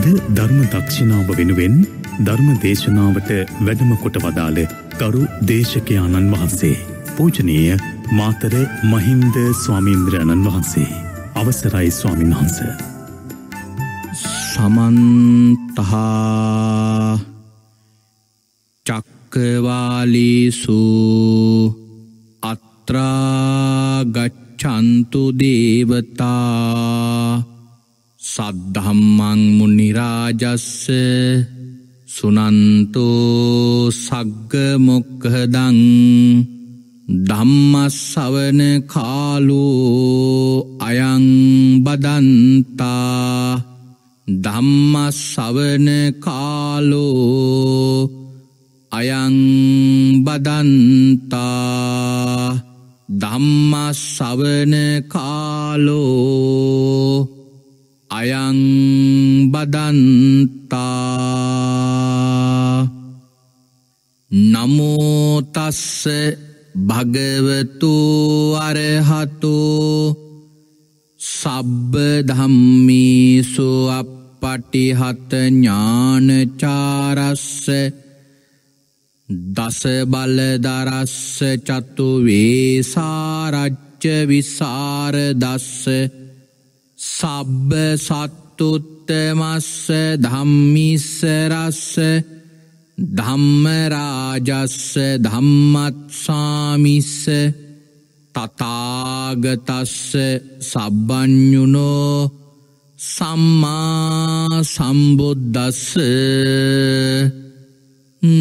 අද ධර්ම දක්ෂිනාව වෙනුවෙන් ධර්ම දේශනාවට වැඩම කොට වදාළ ගරු දේශකයාණන් වහන්සේ. පූජනීය මාතර මහින්ද ස්වාමීන්ද්‍රයණන් වහන්සේ. අවසරයි ස්වාමීන් වහන්ස. සමන්තහා චක්කවාලිසු අත්‍රාගච්චන්තු දේවතා සද්ධම්මංමු නිරාජස්ස සුනන්තෝ සග්ග මොක්කහදං ධම්මස්සවන කාලෝ අයං බදන්තා ධම්මස්සවන කාලෝ අයං බදන්තා ධම්මස්සවන කාලෝ අයංබදන්තා නමෝතස්ස භගවතු අරහතෝ සබ්බ ධම්මිසු අපපටිහත ඥානචාරස්ස දස බලදරස්ස චතු වේසාරච්ච විසාර දස්ස සබ්බ සත්තුත්තමස්ස ධම්මිස්සරස්ස ධම්මරාජස්ස ධම්මත්සාමිස්ස තතාගතස්ස සබ්බ්ඥුනෝ සම්මා සම්බුද්ධස්ස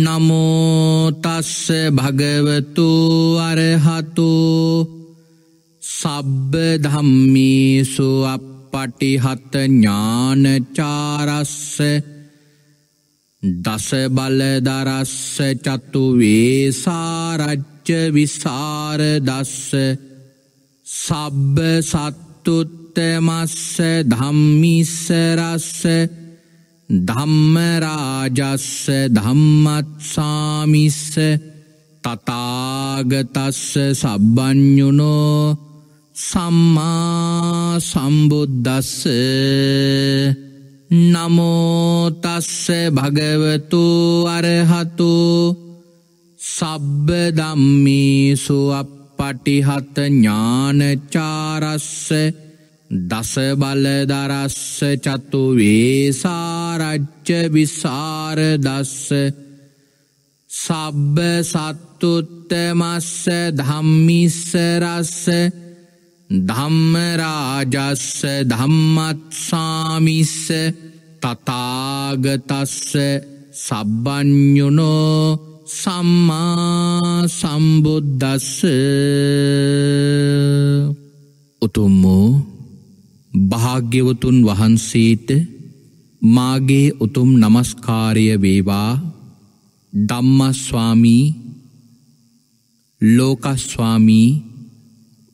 නමෝතස්ස භගවතු අරහතු සබ්බ ධම්මිසු අප පටිහත ඥානචාරස්ස දස බලදරස්ස චත්තු වේසාරච්ච විසාරදස්ස සබ්බ සත්තුත්තමස්ස ධම්මිස්සරස්ස ධම්මරාජස්ස ධම්මත්සාමිස්ස තතාගතස්ස සබ්බ්ඥුනෝ සම්මා සම්බුද්දස්ස නමෝතස්ස භගවතු අරහතු සබ්බ දම්මීසු අප පටිහත ඥානචාරස්ස දසබලදරස්ස චතු වේසාරච්ච විසාරදස්ස සබ්බ සත්තුත්තමස්ස ධම්මිස්සරස්ස ධම්මරාජස්ස ධම්මත්සාමිස්ස තතාගතස්ස සබ්බ්ඥුනෝ සම්මා සම්බුද්ධස්ස උතුම්මෝ භාග්‍යවතුන් වහන්සේට මාගේ උතුම් නමස්කාරය වේවා ධම්මස්වාමී ලෝකස්වාමී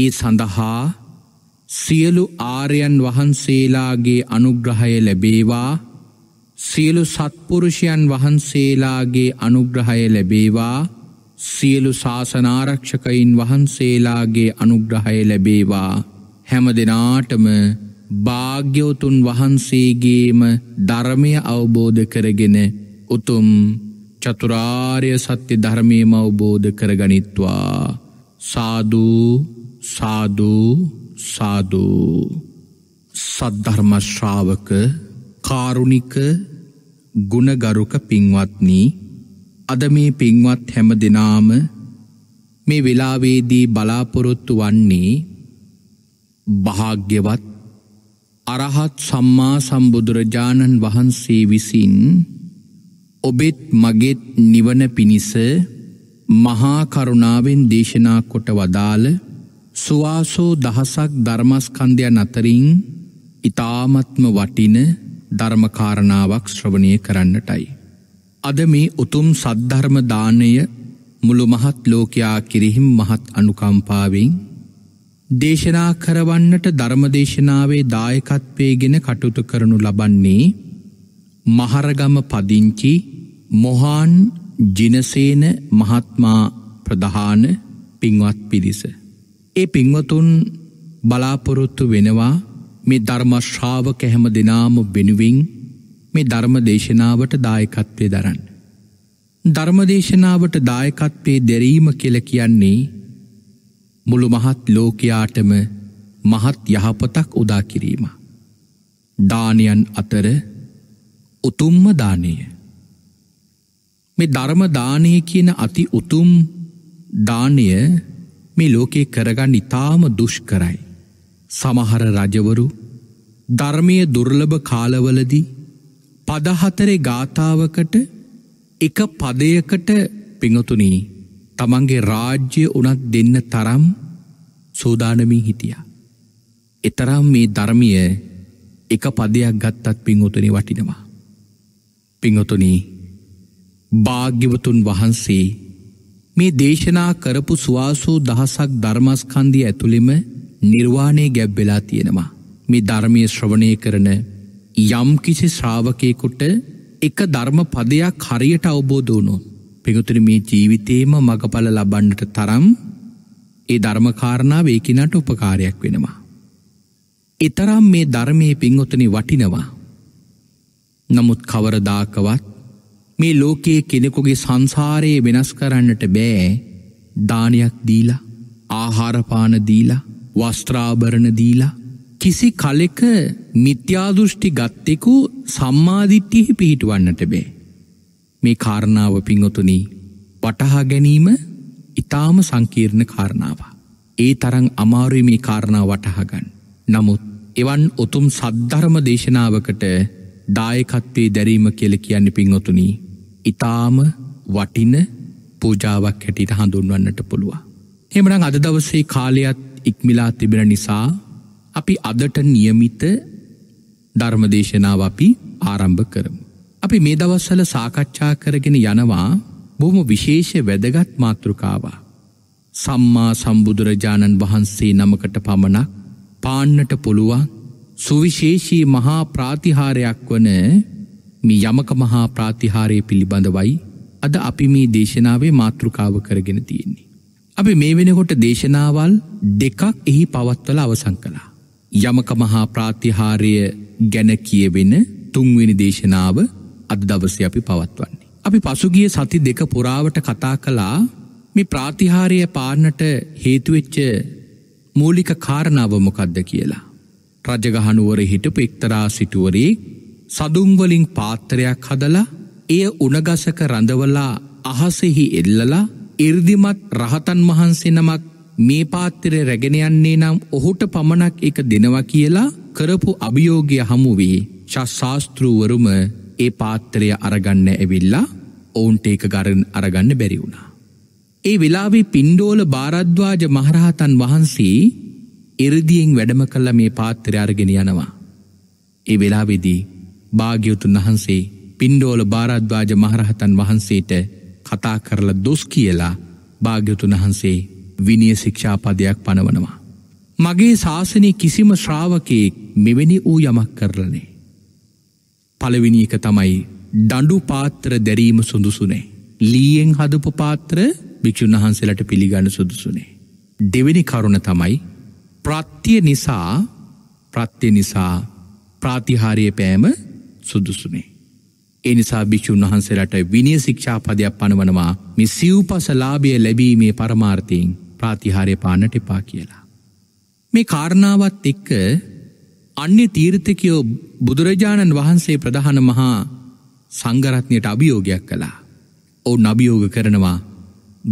ඒ සඳහා සියලු ආරයන් වහන්සේලාගේ අනුග්‍රහය ලැබේවා සියලු සත්පුරුෂයන් වහන්සේලාගේ අනුග්‍රහය ලැබේවා සියලු ශාසනාරක්ෂකයින් වහන්සේලාගේ අනුග්‍රහය ලැබේවා හැම දෙනාටම භාග්‍යවතුන් වහන්සේගේම ධර්මය අවබෝධ කරගෙන උතුම් චතුරාර්ය සත්‍ය ධර්මයම අවබෝධ කරගනිත්වා සාධූ සාධූ සාධූ සද්ධර්මශ්‍රාවක කාරුණික ගුණගරුක පින්වත්නී අද මේ පින්වත් හැම දෙනාම මේ වෙලාවේදී බලාපොරොත්තු වන්නේ භාග්‍යවත් අරහත් සම්මා සම්බුදුරජාණන් වහන්සේ විසින් ඔබෙත් මගෙත් නිවන පිණිස මහාකරුණාවෙන් දේශනා කොට වදාළ සුවාසෝ දහසක් ධර්මස්කන්ධයන් අතරින් ඉතාමත්ම වටින ධර්මකාරණාවක් ශ්‍රවණය කරන්නටයි. අද මේ උතුම් සද්ධර්ම දානය මුළු මහත් ලෝකයා කිරිහිම් මහත් අනුකම්පාවෙන් දේශනා කරවන්නට ධර්මදේශනාවේ දායකත්වයගෙන කටුතු කරනු ලබන්නේ මහරගම පදිංචි මොහාන් ජිනසේන මහත්මා ප්‍රධාන පින්වත් පිරිස. ඒ පින්වතුන් බලාපොරොත්තු වෙනවා මේ ධර්මශ්‍රාවක හැම දෙනාම වෙනුවෙන් මේ ධර්ම දේශනාවට දායකත්වය දරන්න. ධර්මදේශනාවට දායකත්වේ දෙරීම කෙල කියන්නේ මුළු මහත් ලෝකයාටම මහත් යහපතක් උදා කිරීම. දානයන් අතර උතුම්ම දානය. මේ ධර්ම දානය කියන අති උතුම් දානය මේ ලෝකේ කරගන්න ඉතාම දුෂ්කරයි. සමහර රජවරු ධර්මය දුර්ලභ කාලවලදී පදහතරේ ගාථාවකට එක පදයකට පිඟතුනී තමන්ගේ රාජ්‍ය උනත් දෙන්න තරම් සූදානමින් හිටිය. එතරම් මේ ධර්මිය එක පදයක් ගත්තත් පිංහතුනි වටිනවා. පිංහතුනී භාග්‍යවතුන් වහන්සේ මේ දේශනා කරපු ස්වාසූ දහසක් ධර්මස්කන්දිය ඇතුළිම නිර්වාණය ගැබ්වෙලා තියෙනවා. මේ ධර්මය ශ්‍රවණය කරන යම්කිසි ශ්‍රාවකයකුට එක ධර්ම පදයක් හරියට අවබෝධ වුණු. පිගුතුර මේ ජීවිතේම මඟඵල ලබන්නට තරම් ඒ ධර්මකාරණාව ඒකිනට උපකාරයක් වෙනවා. එතරම් මේ ධර්මයේ පින්වොතනි වටිනවා. නමුත් කවරදාකවත් මේ ලෝකයේ කෙනෙකුගේ සංසාරයේ වෙනස් කරන්නට බෑ දානයක් දීලා ආහාරපාන දීලා වස්ත්‍රාභරණ දීලා කිසි කලෙක මිත්‍යාදෘෂ්ටි ගත්තෙකු සම්මාධිත්්‍යයෙහි පිහිටුවන්නට බේ. මේ කාරණාව පිංගොතුනී වටහා ගැනීම ඉතාම සංකීර්ණ කාරණාව. ඒ තරං අමාරුයි මේ කාරණාව වටහගන්. නමුත් එවන් උතුම් සද්ධර්ම දේශනාවකට දායකත්වේ දැරීම කියල කියන්න පිංගොතුනී ඉතාම වටින පූජාවක් හැටියට හඳුන්වන්නට පුළුව. එමන අද දවසේ කාලයක්ත් ඉක්මිලා තිබෙන නිසා අපි අදට නියමිත ධර්මදේශනාව අපි ආරම්භ කරමු. අපි මේ දවස්සල සාකච්ඡා කරගෙන යනවා බොහොම විශේෂ වැදගත් මාතෘකාවා. සම්මා සම්බුදුරජාණන් වහන්සේ නමකට පමණක් පාන්නට පුළුවන් සුවිශේෂී මහා ප්‍රාතිහාරයක් වන මේ යමක මහා ප්‍රාතිහාරය පිළිබඳවයි අද අපි මේ දේශනාවේ මාතෘකාව කරගෙන තියෙන්නේ. අපි මේ වෙනකොට දේශනාවල් දෙකක් එහි පවත්වල අවසං කලා. යමක මහා ප්‍රාතිහාරය ගැන කියවෙන තුන්වෙනි දේශනාව අද දවස අපි පවත්වන්නේ. අපි පසුගිය සති දෙක පුරාවට කතා කළා මේ ප්‍රාතිහාරය පාන්නට හේතුවෙච්ච මූලික කාරණාව මොකද්ද කියලා. රජගහනුවර හිටපු එක්තරා සිටුවරේ සදුම්වලින් පාත්‍රයක් හදලා එය උනගසක රඳවලා අහසෙහි එල්ලලා ඉර්දිමත් රහතන් වහන්සෙනමක් මේ පාත්තරය රැගෙනයන්නේ නම් ඔහුට පමණක් එක දෙනවා කියලා කරපු අභියෝගය හමුුවේ ශස්සාස්තෘූවරුම ඒ පාත්තරය අරගන්න ඇවිල්ලා ඔවුන්ට ඒක ගරන් අරගන්න බැරි වුණා. ඒ වෙලාවේ පින්ඩෝල භාරද්වාජ මහරහතන් වහන්සේ එරදියෙන් වැඩම කල්ල මේ පාත්තරය අරගෙන යනවා. ඒ වෙලාවෙදී භාග්‍යවතුන් වහන්සේ පින්ඩෝල භාරද්වාජ මහරහතන් වහන්සේට කතා කරලා දොස් කියලා භාග්‍යතුන් වහන්සේ විනිය ශික්ෂාපදයක් පනවනවා. මගේ ශාසනය කිසිම ශ්‍රාවකයෙක් මෙවැනි වූ යමක් කරලනේ. පළවිනි එක තමයි දඩු පාත්‍ර දැරීම සුඳුසුනේ. ලීයෙන් හදපු පාත්‍ර භික්‍ෂුන් වහන්සේලට පිළිගන්න සුදුසුනේ. දෙවෙනි කරුණ තමයි ප්‍රත්තිය නිසා ප්‍රත්්‍ය නිසා ප්‍රාතිහාරය පෑම සුදුසුනේ. ඒ නිසා භික්‍ෂූන් වහන්සේලාට විනිය ශික්ෂාපදයක් පනවනවා මේ සිව්පසලාභය ලැබීමේ පරමාර්ථයෙන් ප්‍රාතිහාරය පානට එපා කියලා. මේ කාරණාවත් එක්ක අන්‍ය තීර්ථකයෝ බුදුරජාණන් වහන්සේ ප්‍රධාන මහා සංගරත්නයට අභියෝගයක් කළා. ඔවුන් අභියෝග කරනවා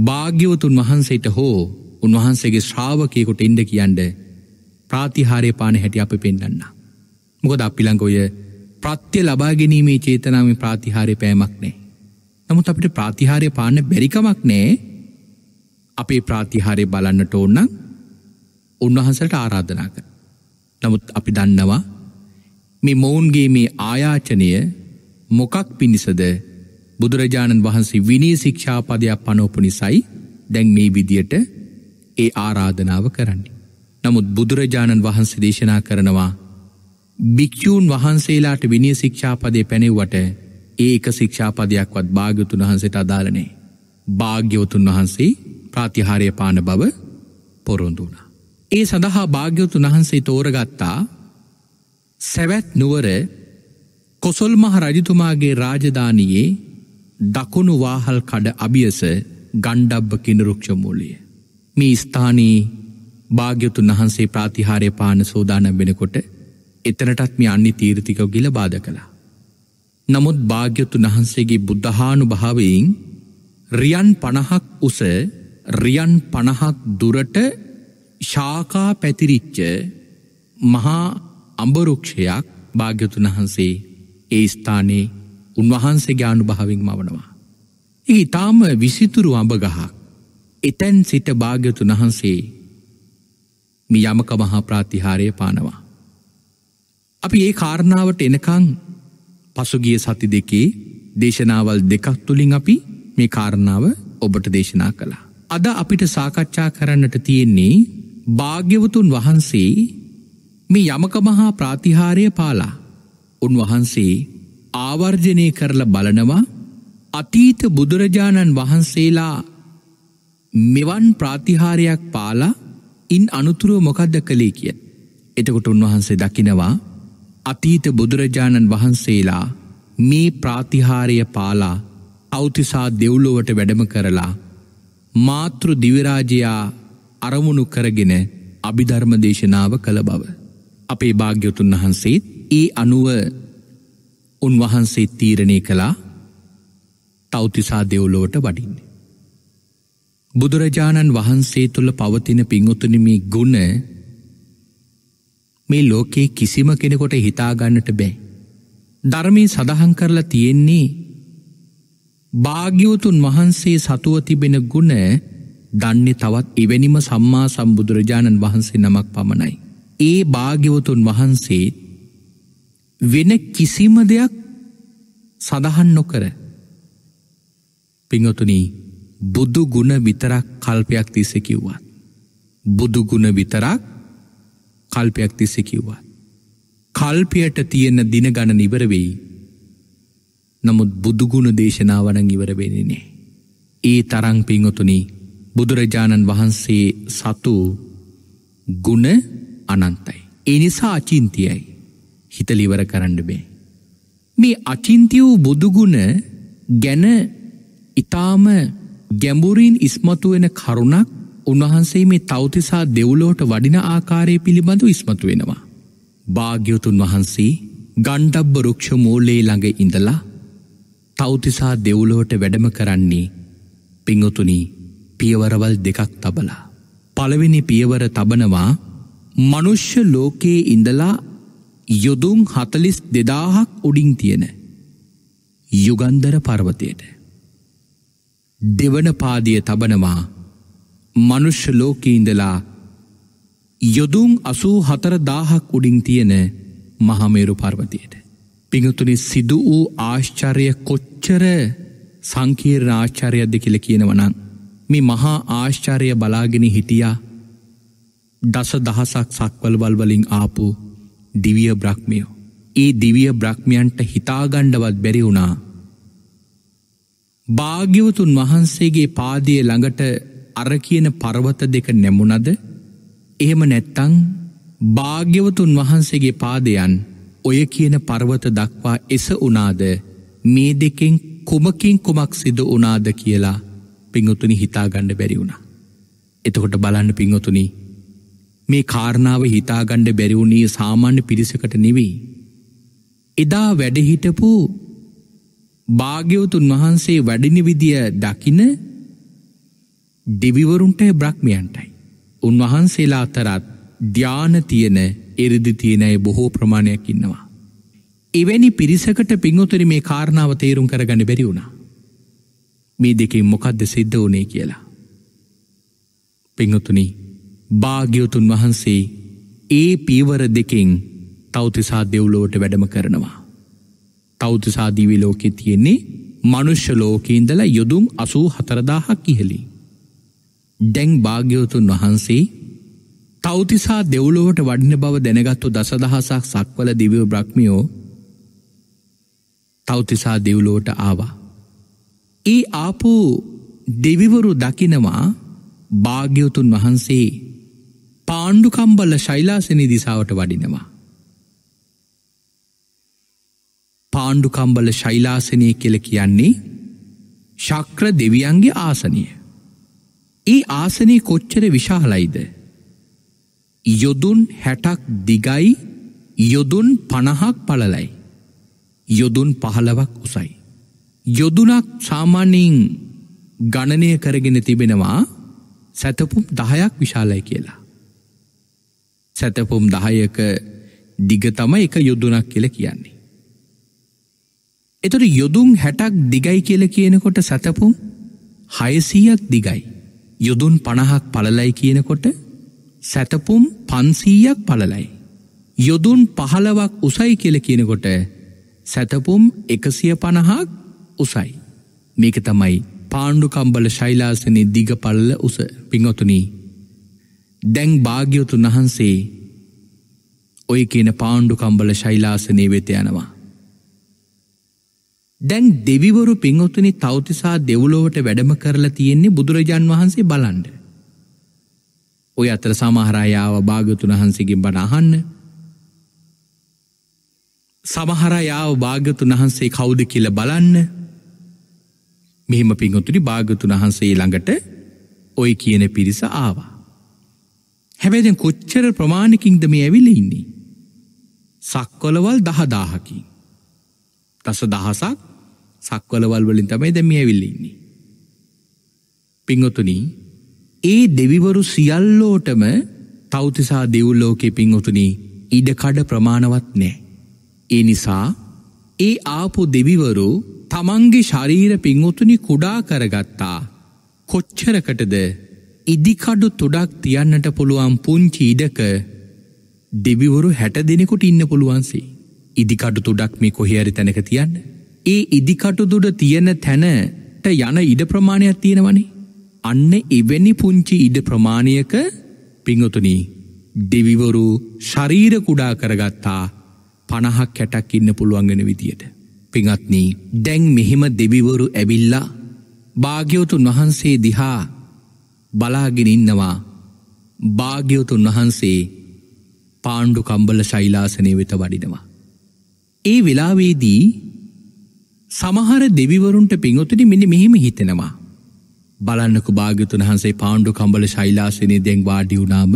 භාග්‍යවතුන් වහන්සේට හෝ උන්වහන්සේගේ ශ්‍රාවකයකුට ඉන්ඩ කියන්ඩ ප්‍රාතිහාරය පාන හැටි අපි පෙන්න්න. මොකද අපිළංගොය ප්‍රත්‍ය ලබා ගැනීමේ චේතනාවේ ප්‍රාතිහාරය පෑමක් නෑ. නමුත් අපිට ප්‍රාතිහාරය පාන්න බැරිකමක් නෑ අපේ ප්‍රාතිහාරය බලන්නට ඕන්නම් උන්වහන්සට ආරාධනා කර. නමුත් අපි දන්නවා මේ මොවුන්ගේ මේ ආයාචනය මොකක් පිණිසද බුදුරජාණන් වහන්සේ විනී ශික්ෂාපදයක් පනෝපු නිසයි දැන් මේ විදියට ඒ ආරාධනාව කරන්නේ. නමුත් බුදුරජාණන් වහන්සේ දේශනා කරනවා භික්‍ෂූන් වහන්සේලාට විනිය ශික්ෂාපදය පැනෙව්වට ඒක ශික්ෂාපදයක්වත් භාග්‍යතුන් වහන්සට අදාලනේ. භාග්‍යවතුන් වහන්සේ ප්‍රාතිහාරය පාන බව පොරොන්දුනා. ඒ සඳහා භාග්‍යවතුන් වහන්සේ තෝරගත්තා සැවැත් නුවර කොසොල්මහ රජතුමාගේ රාජධානයේ දකුණු වාහල් කඩ අභියස ගණ්ඩබ්බ කිනරුක්ෂමූලිය. මේ ස්ථානයේ භාග්‍යතුන් වහන්සේ ප්‍රාතිහාරය පාන සෝදානම් වෙනකොට එතනටත් මේ අන්නේ තීරතිකව ගිල බාධ කළා. නමුත් භාග්‍යතුන් වහන්සේගේ බුද්ධහානු භාවයෙන් රියන් පණහක් උස රියන් පණහක් දුරට ශාකා පැතිරිච්ච මහා අඹරුක්ෂයක් භාග්‍යතුන් වහන්සේ ඒ ස්ථානයේ උන්වහන්සේ ගානු භාවින් මවනවා. ඒ ඉතාම විසිතුරු අඹගහක් එතැන් සිට භාග්‍යතුන් වහන්සේ මියමක මහා ප්‍රාතිහාරය පානවා. අපි ඒ කාරණාවට එනකං පසුගිය සති දෙකේ දේශනාවල් දෙකක් තුළින් අපි මේ කාරණාව ඔබට දේශනා කළා. අද අපිට සාකච්ඡා කරන්නට තියෙන්නේ භාග්‍යවතුන් වහන්සේ මේ යමකමහා ප්‍රාතිහාරය පාලා උන්වහන්සේ ආවර්ජනය කරල බලනවා අතීත බුදුරජාණන් වහන්සේලා මෙවන් ප්‍රාතිහාරයක් පාලා ඉන් අනුතුරුව මොකක්ද කළේ කිය. එතකොට උන්වහන්සේ දකිනවා අතීත බුදුරජාණන් වහන්සේලා මේ ප්‍රාතිහාරය පාලා අෞතිසා දෙව්ලොවට වැඩම කරලා මාතෘ දිවිරාජයා අරමුණු කරගෙන අභිධර්ම දේශනාව කළ බව. අපේ භාග්‍යතුන් වහන්සේත් ඒ අනුව උන්වහන්සේ තීරණය කළා තෞතිසා දෙව්ලොවට වඩින්න. බුදුරජාණන් වහන්සේ තුළ පවතින පිංගුතුනමි ගුණ මේ ලෝකයේ කිසිම කෙනෙකොට හිතාගන්නට බෑ. ධර්මී සඳහන් කරලා තියෙන්නේ භාග්‍යවතුන් වහන්සේ සතුව තිබෙන ගුණ දන්නේ තවත් එවැනිම සම්මා සම්බුදුරජාණන් වහන්සේ නමක් පමණයි. ඒ භාග්‍යවතුන් වහන්සේ වෙන කිසිම දෙයක් සඳහන් නොකර පිංහතුනී බුදු ගුණ විතරක් කල්පයක් තිස කිව්වත්. බුදුගුණ විතරක් කල්පයක් තිස්සෙ කිව්වා. කල්පයට තියෙන දින ගණ නිවරවෙයි. නමුත් බුදුගුණ දේශනාවනං ඉවරවෙෙනනේ. ඒ තරං පිංහොතුනි බුදුරජාණන් වහන්සේ සතු ගුණ අනන්තයි. එනිසා අචින්තියයි හිතලිවර කරන්න බේ. මේ අචින්තිය වූ බුදුගුණ ගැන ඉතාම ගැඹුරින් ඉස්මතුවෙන කරුණක් උන්වහන්සේ මේ තෞතිසා දෙව්ලෝට වඩින ආකාරය පිළිබඳු ඉස්මතු වෙනවා. භාග්‍යවතුන් වහන්සේ ගණ්ඩබ්බ රුක්ෂ මූලේ ළඟ ඉඳලා තෞතිසා දෙව්ලෝට වැඩම කරන්නේ පිංගුතුනි පියවරවල් දෙකක් තබලා. පළවෙනි පියවර තබනවා මනුෂ්‍ය ලෝකයේ ඉඳලා යොදුන් හතලිස් දෙදාහක් උඩින් තියෙන යුගන්දර පර්වතයට. දෙවන පාදිය තබනවා මනුෂ්‍ය ලෝකීඉඳලා යොදුන් අසූ හතර දාහක් උඩින් තියෙන මහමේරු පර්වතියට. පිඟතුනි සිදු වූ ආශ්චරය කොච්චර සංකීර් ආශ්චරයක්ද කියල කියනවනං. මේ මහා ආශ්චරය බලාගෙන හිටියා දස දහසක් සක්වල්වල්වලින් ආපු දිවිය බ්‍රක්්මියෝ. ඒ දිවිය බ්‍රක්්මියන්ට හිතාගණ්ඩවත් බැරි වුණා. භාග්‍යවතුන් වහන්සේගේ පාදිය ළඟට අර කියන පරවත දෙක නැමුණද එහෙම නැත්තං භාග්‍යවතුන් වහන්සේගේ පාදයන් ඔය කියන පර්වත දක්වා එස උනාද මේ දෙකෙන් කුමකින් කුමක් සිද උනාද කියලා පිංහතුනි හිතාගණ්ඩ බැරි වුණ. එතකොට බලන්න පිංහතුනි මේ කාරණාව හිතාගණ්ඩ බැරිවුණේ සාමාන්‍ය පිරිසකට නෙවී. එදා වැඩහිටපු භාග්‍යවතුන් වහන්සේ වැඩිනිවිදිය දකින දෙවිවරුන්ටය බ්‍රක්්මියන්ටයි. උන්වහන්සේලා අතරත් ධ්‍යාන තියෙන එරිදි තියෙනය බොහෝ ප්‍රමාණයක් ඉන්නවා. එවැනි පිරිසකට පිංහොතුරි මේ කාරණාව තේරුම් කරගන්න බැරි වුණා. මේ දෙකින් මොකක්ද සිද්ධ වනේ කියලා. පිංහතුනි භාග්‍යවතුන් වහන්සේ ඒ පීවර දෙකින් තෞතිසා දෙව්ලෝට වැඩම කරනවා. තෞතිසාදීවිලෝකෙ තියෙන්නේ මනුෂ්‍ය ලෝකීන්දල යොදුම් අසූ හතරදාහක් ඉහලි. දැන් භාග්‍යවතුන් වහන්සේ තෞතිසා දෙව්ලොවට වඩින බව දැනගත්තු දසදහසක් සක්වල දිවෝ බ්‍රක්්මියෝ තෞතිසා දෙව්ලෝට ආවා. ඒ ආපු දෙවිවරු දකිනවා භාග්‍යවතුන් වහන්සේ පාණ්ඩුකම්බල ශෛලාසනි දිසාවට වඩිනවා. පාණ්ඩුකම්බල ශෛලාසනය කෙල කියන්නේ ශක්‍ර දෙවියන්ගේ ආසනය. ඒ ආසනය කොච්චර විශාලයිද. යොදුන් හැටක් දිගයි යොදුන් පණහක් පළලයි. යොදුන් පහලවක් උසයි. යොදුනක් සාමාන්‍යයෙන් ගණනය කරගෙන තිබෙනවා සැතපුම් දහයක් විශාලයි කියලා. සැතපුම් දහයක දිග තම එක යොදුනක් කියල කියන්නේ. එතුට යොදුන් හැටක් දිගයි කියල කියනකොට සැතපුම් හයසීයක් දිගයි. යුදුන් පණහක් පලලයි කියනකොට සැතපුම් පන්සීයක් පලලයි. යොදුන් පහලවක් උසයි කියල කියනකොට සැතපුම් එකසිය පණහක් උසයි. මේක තමයි පාණ්ඩුකම්බල ශෛලාසනය දිග පල්ල උස පිංහොතුනී. දැන් භාග්‍යවතුන් වහන්සේ ඔය කියන පාණ්ඩුකම්බල ශෛලාසනය වෙත යනවා. දැන් දෙවිවරු පිංවතුනි තෞතිසා දෙව්ලොවට වැඩම කරලා තියෙන්නේ බුදුරජාන් වහන්සේ බලන්ඩ. ඔය අතර සමහරායාව භාගතුන හන්සේගෙන් බනහන්න සමහරයාව භාගතුන් වහන්සේ කෞුද කියල බලන්න මෙහෙම පිංහතුනි භාගතුන් වහන්සේ ළඟට ඔය කියන පිරිස ආවා. හැබැදැන් කොච්චර ප්‍රමාණකින්ද මේ ඇවිල ඉන්නේ. සක්කොලවල් දහදාහකින්. දස දහසක් සක්වලවල් වලින් තමයි දැ මේ ඇවිල්ලඉන්නේ. පිංහොතුනි ඒ දෙවිවරු සියල්ලෝටම තෞතිසා දෙවුල්ලෝකේ පිංහොතුනි ඉඩකඩ ප්‍රමාණවත් නෑ. ඒ නිසා ඒ ආපු දෙවිවරු තමන්ගේ ශරීර පිංහොතුනි කුඩා කරගත්තා කොච්චරකටද ඉදිකඩු තුඩක් තියන්නට පුළුවන් පුංචි ඉඩක දෙවිවරු හැට දෙනෙකුට ඉන්න පුළුවන්සේ. ඉදිකඩු තුඩක් මේ කොහේරි තැනක තියන්න. ඒ ඉදිකටුදුඩ තියෙන තැනට යන ඉඩ ප්‍රමාණයක් තියෙනවනේ. අන්න එවැනි පුංචි ඉඩ ප්‍රමාණයක පිංහතුනී දෙවිවරු ශරීර කුඩා කරගත්තා පණහක් කැටක් ඉන්න පුළුවන්ගෙන විදියට. පිංහත්නී දැන් මෙහෙම දෙවිවරු ඇවිල්ලා භාග්‍යවතුන් වහන්සේ දිහා බලාගෙන ඉන්නවා භාග්‍යවතුන් වහන්සේ පාණ්ඩු කම්බල ශෛලාසනය වෙත වඩිනවා. ඒ වෙලාවේදී සමහර දෙවිවරුන්ට පින්වතුනි මෙන්න මෙහෙම හිතෙනවා. බලන්නකු භාග්‍යතුන් වහන්සේ පාණ්ඩු කම්බල ශෛලාසනය දැන් වාඩි වුණාම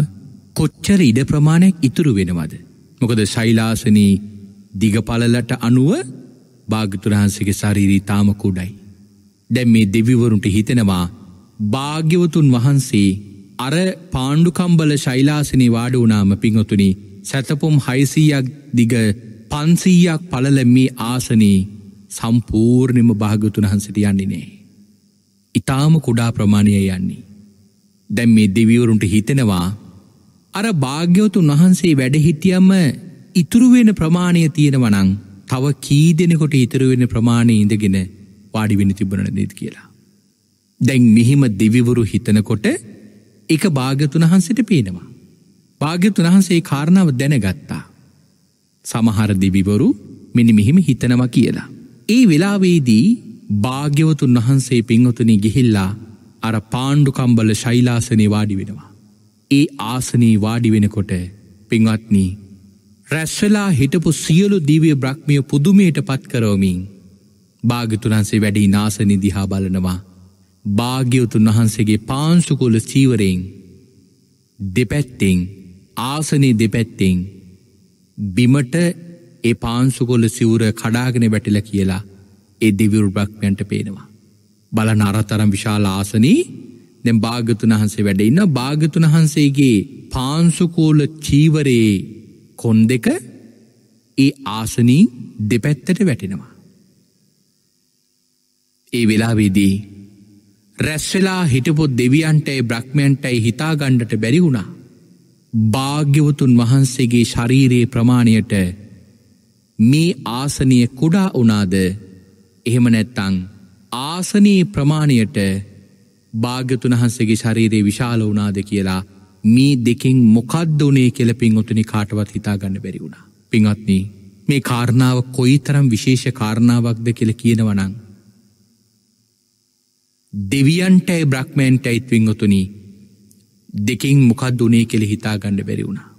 කොච්චර ඉඩ ප්‍රමාණයක් ඉතුරු වෙනවද. මොකද ශෛලාසනී දිගපලලට අනුව භාගතුරහන්සගේ ශරීරී තාම කුඩයි. දැම් මේ දෙවිවරුන්ට හිතෙනවා භාග්‍යවතුන් වහන්සේ අර පාණ්ඩුකම්බල ශෛලාසනී වාඩ වනාම පිංහතුනි සැතපුම් හයිසීයක් දිග පන්සීයක් පලල මේ ආසනී සම්පූර්ණයම භාගතුන් වහන්සට යන්නේ නෑ. ඉතාම කුඩා ප්‍රමාණය යන්නේ. දැම් මේ දෙවිවරුන්ට හිතෙනවා අර භාග්‍යවතුන් වහන්සේ වැඩහිටියම ඉතුරුවෙන ප්‍රමාණය තියෙනවනං තව කී දෙෙනෙකොට ඉතුරුවෙන ප්‍රමාණය ඉඳගෙන පාඩිවෙන තිබරණ දෙත් කියලා. දැන් මෙහිම දෙවිවරු හිතනකොට එක භාගතුන වහන්සට පේනවා. භාග්‍යතුන් වහන්සේ කාරණාව දැනගත්තා. සමහර දෙවිවරු මෙනි මෙහිම හිතනව කියලා. ඒ වෙලාවේදී භාග්‍යවතුන් වහන්සේ පින්වතුනි ගිහිල්ලා අර පාණ්ඩුකම්බල ශෛලාසනේ වාඩි වෙනවා. ඒ ආසනී වාඩි වෙනකොට පින්වත්නී රැස්වලා හිටපු සියලු දිවිය බ්‍රක්්මිය පුදුමයට පත්කරෝමින් භාගතුනන්සේ වැඩි නාසනි දිහා බලනවා භාග්‍යවතුන් වහන්සේගේ පාංශුකුල චීවරෙන් දෙපැත්තෙන් ආසනය දෙපැත්තෙන් බිමට ඒ පාන්සුගොල්ල සිවුර කඩාගෙන වැටිල කියලා ඒ දෙවිවරු බ්‍රක්්මයන්ට පේනවා. බලන අරතරම් විශාල ආසනී දැම් භාගතුන වහන්සේ වැඩඉන්න භාගතුන වහන්සේගේ පාන්සුකෝල චීවරයේ කොන් දෙක ඒ ආසනී දෙපැත්තට වැටෙනවා. ඒ වෙලාවේදී රැස්වෙලා හිටපොත් දෙවියන්ටයි බ්‍රක්්මයන්ටයි හිතාගණ්ඩට බැරිවුණා. භාග්‍යවතුන් වහන්සේගේ ශරීරයේ ප්‍රමාණයට මේ ආසනය කුඩා වනාද එහෙම නැත්තං ආසනයේ ප්‍රමාණයට භාග්‍යතුන් වහන්සේගේ ශරීරයේ විශාල වනාද කියලා මේ දෙකින් මොකද්ද වනේ කියල පින්වතුනි කාටවත් හිතාගන්න බැරි වුණා. පින්වත්නී මේ කාරණාව කොයි තරම් විශේෂ කාරණාවක්ද කියල කියනවනං. දෙවියන්ටයි බ්‍රක්්මෑන්ටයිත් විංගතුනී දෙකින් මොකක් දුනේ කෙළෙ හිතාගණ්ඩ බැරි වුණා.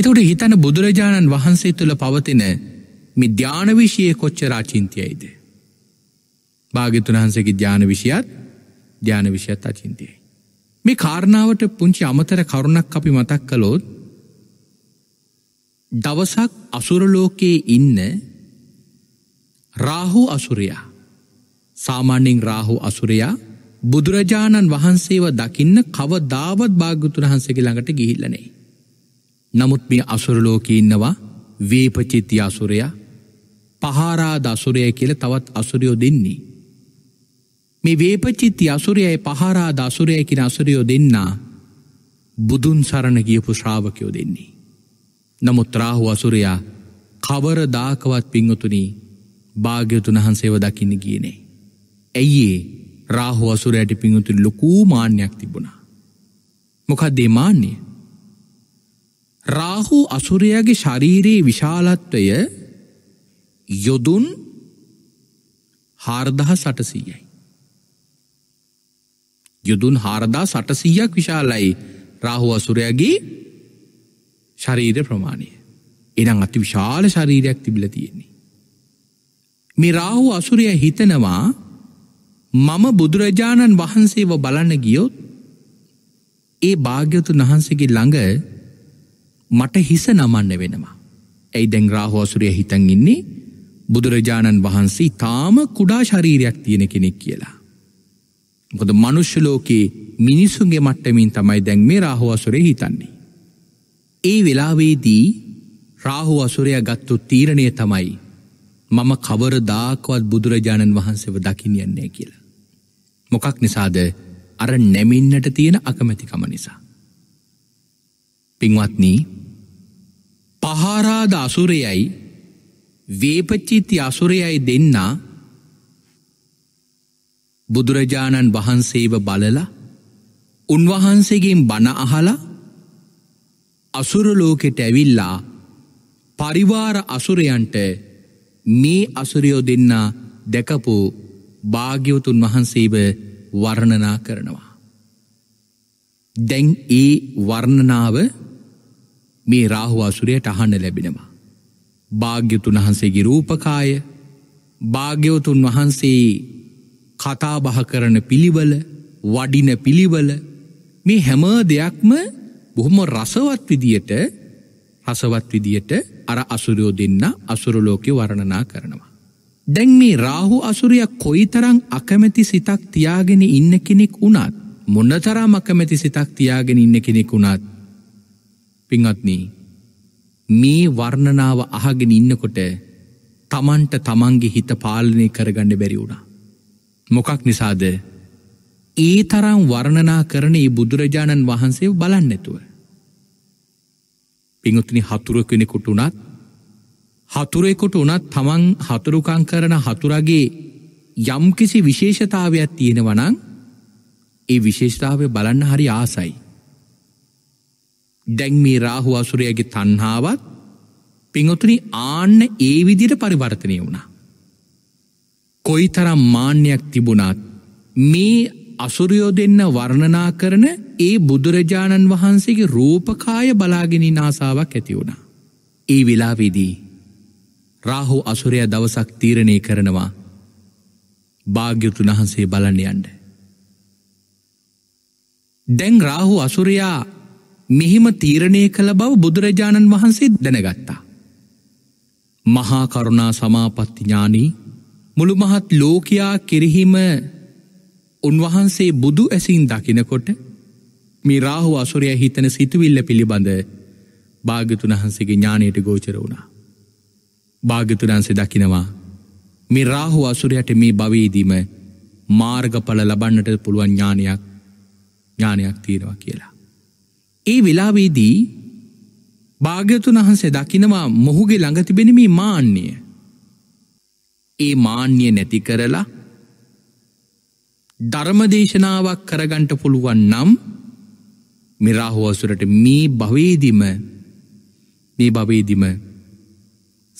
එතකොට හිතන බුදුරජාණන් වහන්සේ තුළ පවතින මි ධ්‍යානවිශය කොච්චරාචින්තියයිද. භාගිතුන්හන්සේගේ ධ්‍යානවිශයත් ධ්‍යානවිශයත් අචින්තියයි. මේ කාරණාවට පුංචි අමතර කරුණක් අපි මතක් කළෝත් දවසක් අසුරලෝකයේ ඉන්න රාහු අසුරයා සාමාන්‍යෙන් රාහු අසුරයා බුදුරජාණන් වහන්සේව දකින්න කව දාවත් භාග්‍යතුන් වහන්සේගේ ළඟට ගිහිල්ලනේ. නමුත් මේ අසුරලෝක ඉන්නවා වේපචිත්ති අසුරයා පහාරාද අසුරය කියල තවත් අසුරයෝ දෙන්නේ. මේ වේපචිත්ති අසුරයයි පහාරාද අසුරය කියෙන අසුරයෝ දෙන්නා බුදුන් සරණ ගියපු ශ්‍රාවකයෝ දෙන්නේ. නමුත් රාහු අසුරයා කවර දාකවත් පිංගතුනී භාග්‍යතුන් වහන්සේව දකින්න ගියනේ. ඇයිඒ රාහු අසුරයට පිංගුතුන් ලොකූ මාන්‍යයක් තිබුණා. මොකක්දේ මාන්‍යය රාහු අසුරයාගේ ශරීරයේ විශාලත්වය යොදුන් හාර්දහ සටසීයයි. යුදුන් හාරදා සටසීයක් විශාලයි රාහු අසුරයාගේ ශරීර ප්‍රමාණය. එනම් අති විශාල ශරීරයක් තිබිල තියෙන්නේ. මේ රාහු අසුරය හිතනවා මම බුදුරජාණන් වහන්සේව බලන්න ගියොත් ඒ භාග්‍යතුන් වහන්සේගේ ළඟ මට හිස නමන්න වෙනවා. ඇයි දැන් රාහෝසුරය හිතන් ඉන්නේ බුදුරජාණන් වහන්සේ තාම කුඩා ශරීරයක් තියෙන කෙනෙක් කියලා. මොකද මනුෂ්‍යලෝකයේ මිනිසුන්ගේ මට්ටමින් තමයි දැන් මේ රාහෝසුරය හිතන්නේ. ඒ වෙලාවේදී රාහු අසුරය ගත්තු තීරණය තමයි මම කවර දාකවත් බුදුරජාණන් වහන්සේව දකිනියන්නේ කියලා. මොකක් නිසාද අර නැමින්නට තියෙන අකමැතිකම නිසා. පින්වත්නී පහාරාද අසුරයයි වේපච්චිති අසුරයයි දෙන්නා බුදුරජාණන් වහන්සේව බලලා උන්වහන්සේගෙන් බණ අහලා අසුරලෝකෙට ඇවිල්ලා පරිවාර අසුරයන්ට මේ අසුරයෝ දෙන්නා දැකපු භාග්‍යවතුන් වහන්සේව වර්ණනා කරනවා. දැන් ඒ වර්ණනාව මේ රාහු අසුරයට අහන්න ලැබෙනවා. භාග්‍යතුන් වහන්සේගේ රූපකාය භාග්‍යවතුන් වහන්සේ කතාබහ කරන පිළිවල වඩින පිළිවල මේ හැම දෙයක්ම බොහොම රසවත් විදියට රසවත් විදියට අර අසුරයෝ දෙන්න අසුරලෝකය වරණනා කරනවා. දැන් මේ රාහු අසුරය කොයි තරං අකමැති සිතක් තියාගෙන ඉන්න කෙනෙක් වුණත් මොන්නතරා මකමැති සිතක් තියාගෙන ඉන්න කෙනෙක් වුණත් පිංහත්නී මේ වර්ණනාව අහගෙන ඉන්නකොට තමන්ට තමන්ගේ හිත පාලනය කරගන්න බැරි වුණා. මොකක් නිසාද ඒ තරම් වර්ණනා කරන ඒ බුදුරජාණන් වහන්සේ බලන්නැතුව. පිංහතුනි හතුර කෙනෙකුට වුණත් හතුරෙකුට වනත් තමන් හතුරුකං කරන හතුරගේ යම්කිසි විශේෂතාවයක් තියෙනවනං ඒ විශේෂතාවය බලන්න හරි ආසයි. දැන් මේ රාහු අසුරයගේ තන්හාාවත් පිංහොතුනි ආන්න ඒ විදිට පරිවර්තනය වුණා. කොයි තරම් මාන්‍යයක් තිබුණත් මේ අසුරයෝ දෙන්න වර්ණනා කරන ඒ බුදුරජාණන් වහන්සේගේ රූපකාය බලාගෙනී නාසාවක් ඇති වුණා. ඒ වෙලාවෙදී රාහු අසුරය දවසක් තීරණය කරනවා භාග්‍යතුන් වහන්සේ බලන්නයන්ට. දැන් රාහු අසුරයා මෙහිම තීරණය කළ බව බුදුරජාණන් වහන්සේ දැනගත්තා. මහා කරුණා සමාපත්තිඥානී මුළුමහත් ලෝකයා කෙරෙහිම උන්වහන්සේ බුදු ඇසින් දකිනකොට මේ රාහු අසුරය හිතන සිතුවිල්ල පිළිබඳ භාගතුන් වහන්සේගේ ඥානයට ගෝචර වුණා. භාගතුරන්සේ දකිනවා මේ රාහු අසුරයට මේ භවේදීම මාර්ගඵල ලබන්නට පුළුවන් ඥානයක් ඥානයක් තියෙනවා කියලා. ඒ වෙලාවේදී භාග්‍යතුන් වහන්සේ දකිනවා මොහුගේ ළඟ තිබෙන මේ මාන්‍යය. ඒ මාන්‍ය නැති කරලා ධර්මදේශනාවක් කරගන්ට පුළුවන් නම් මිරාහෝසුරට මේ භවේදිම මේ භවේදිම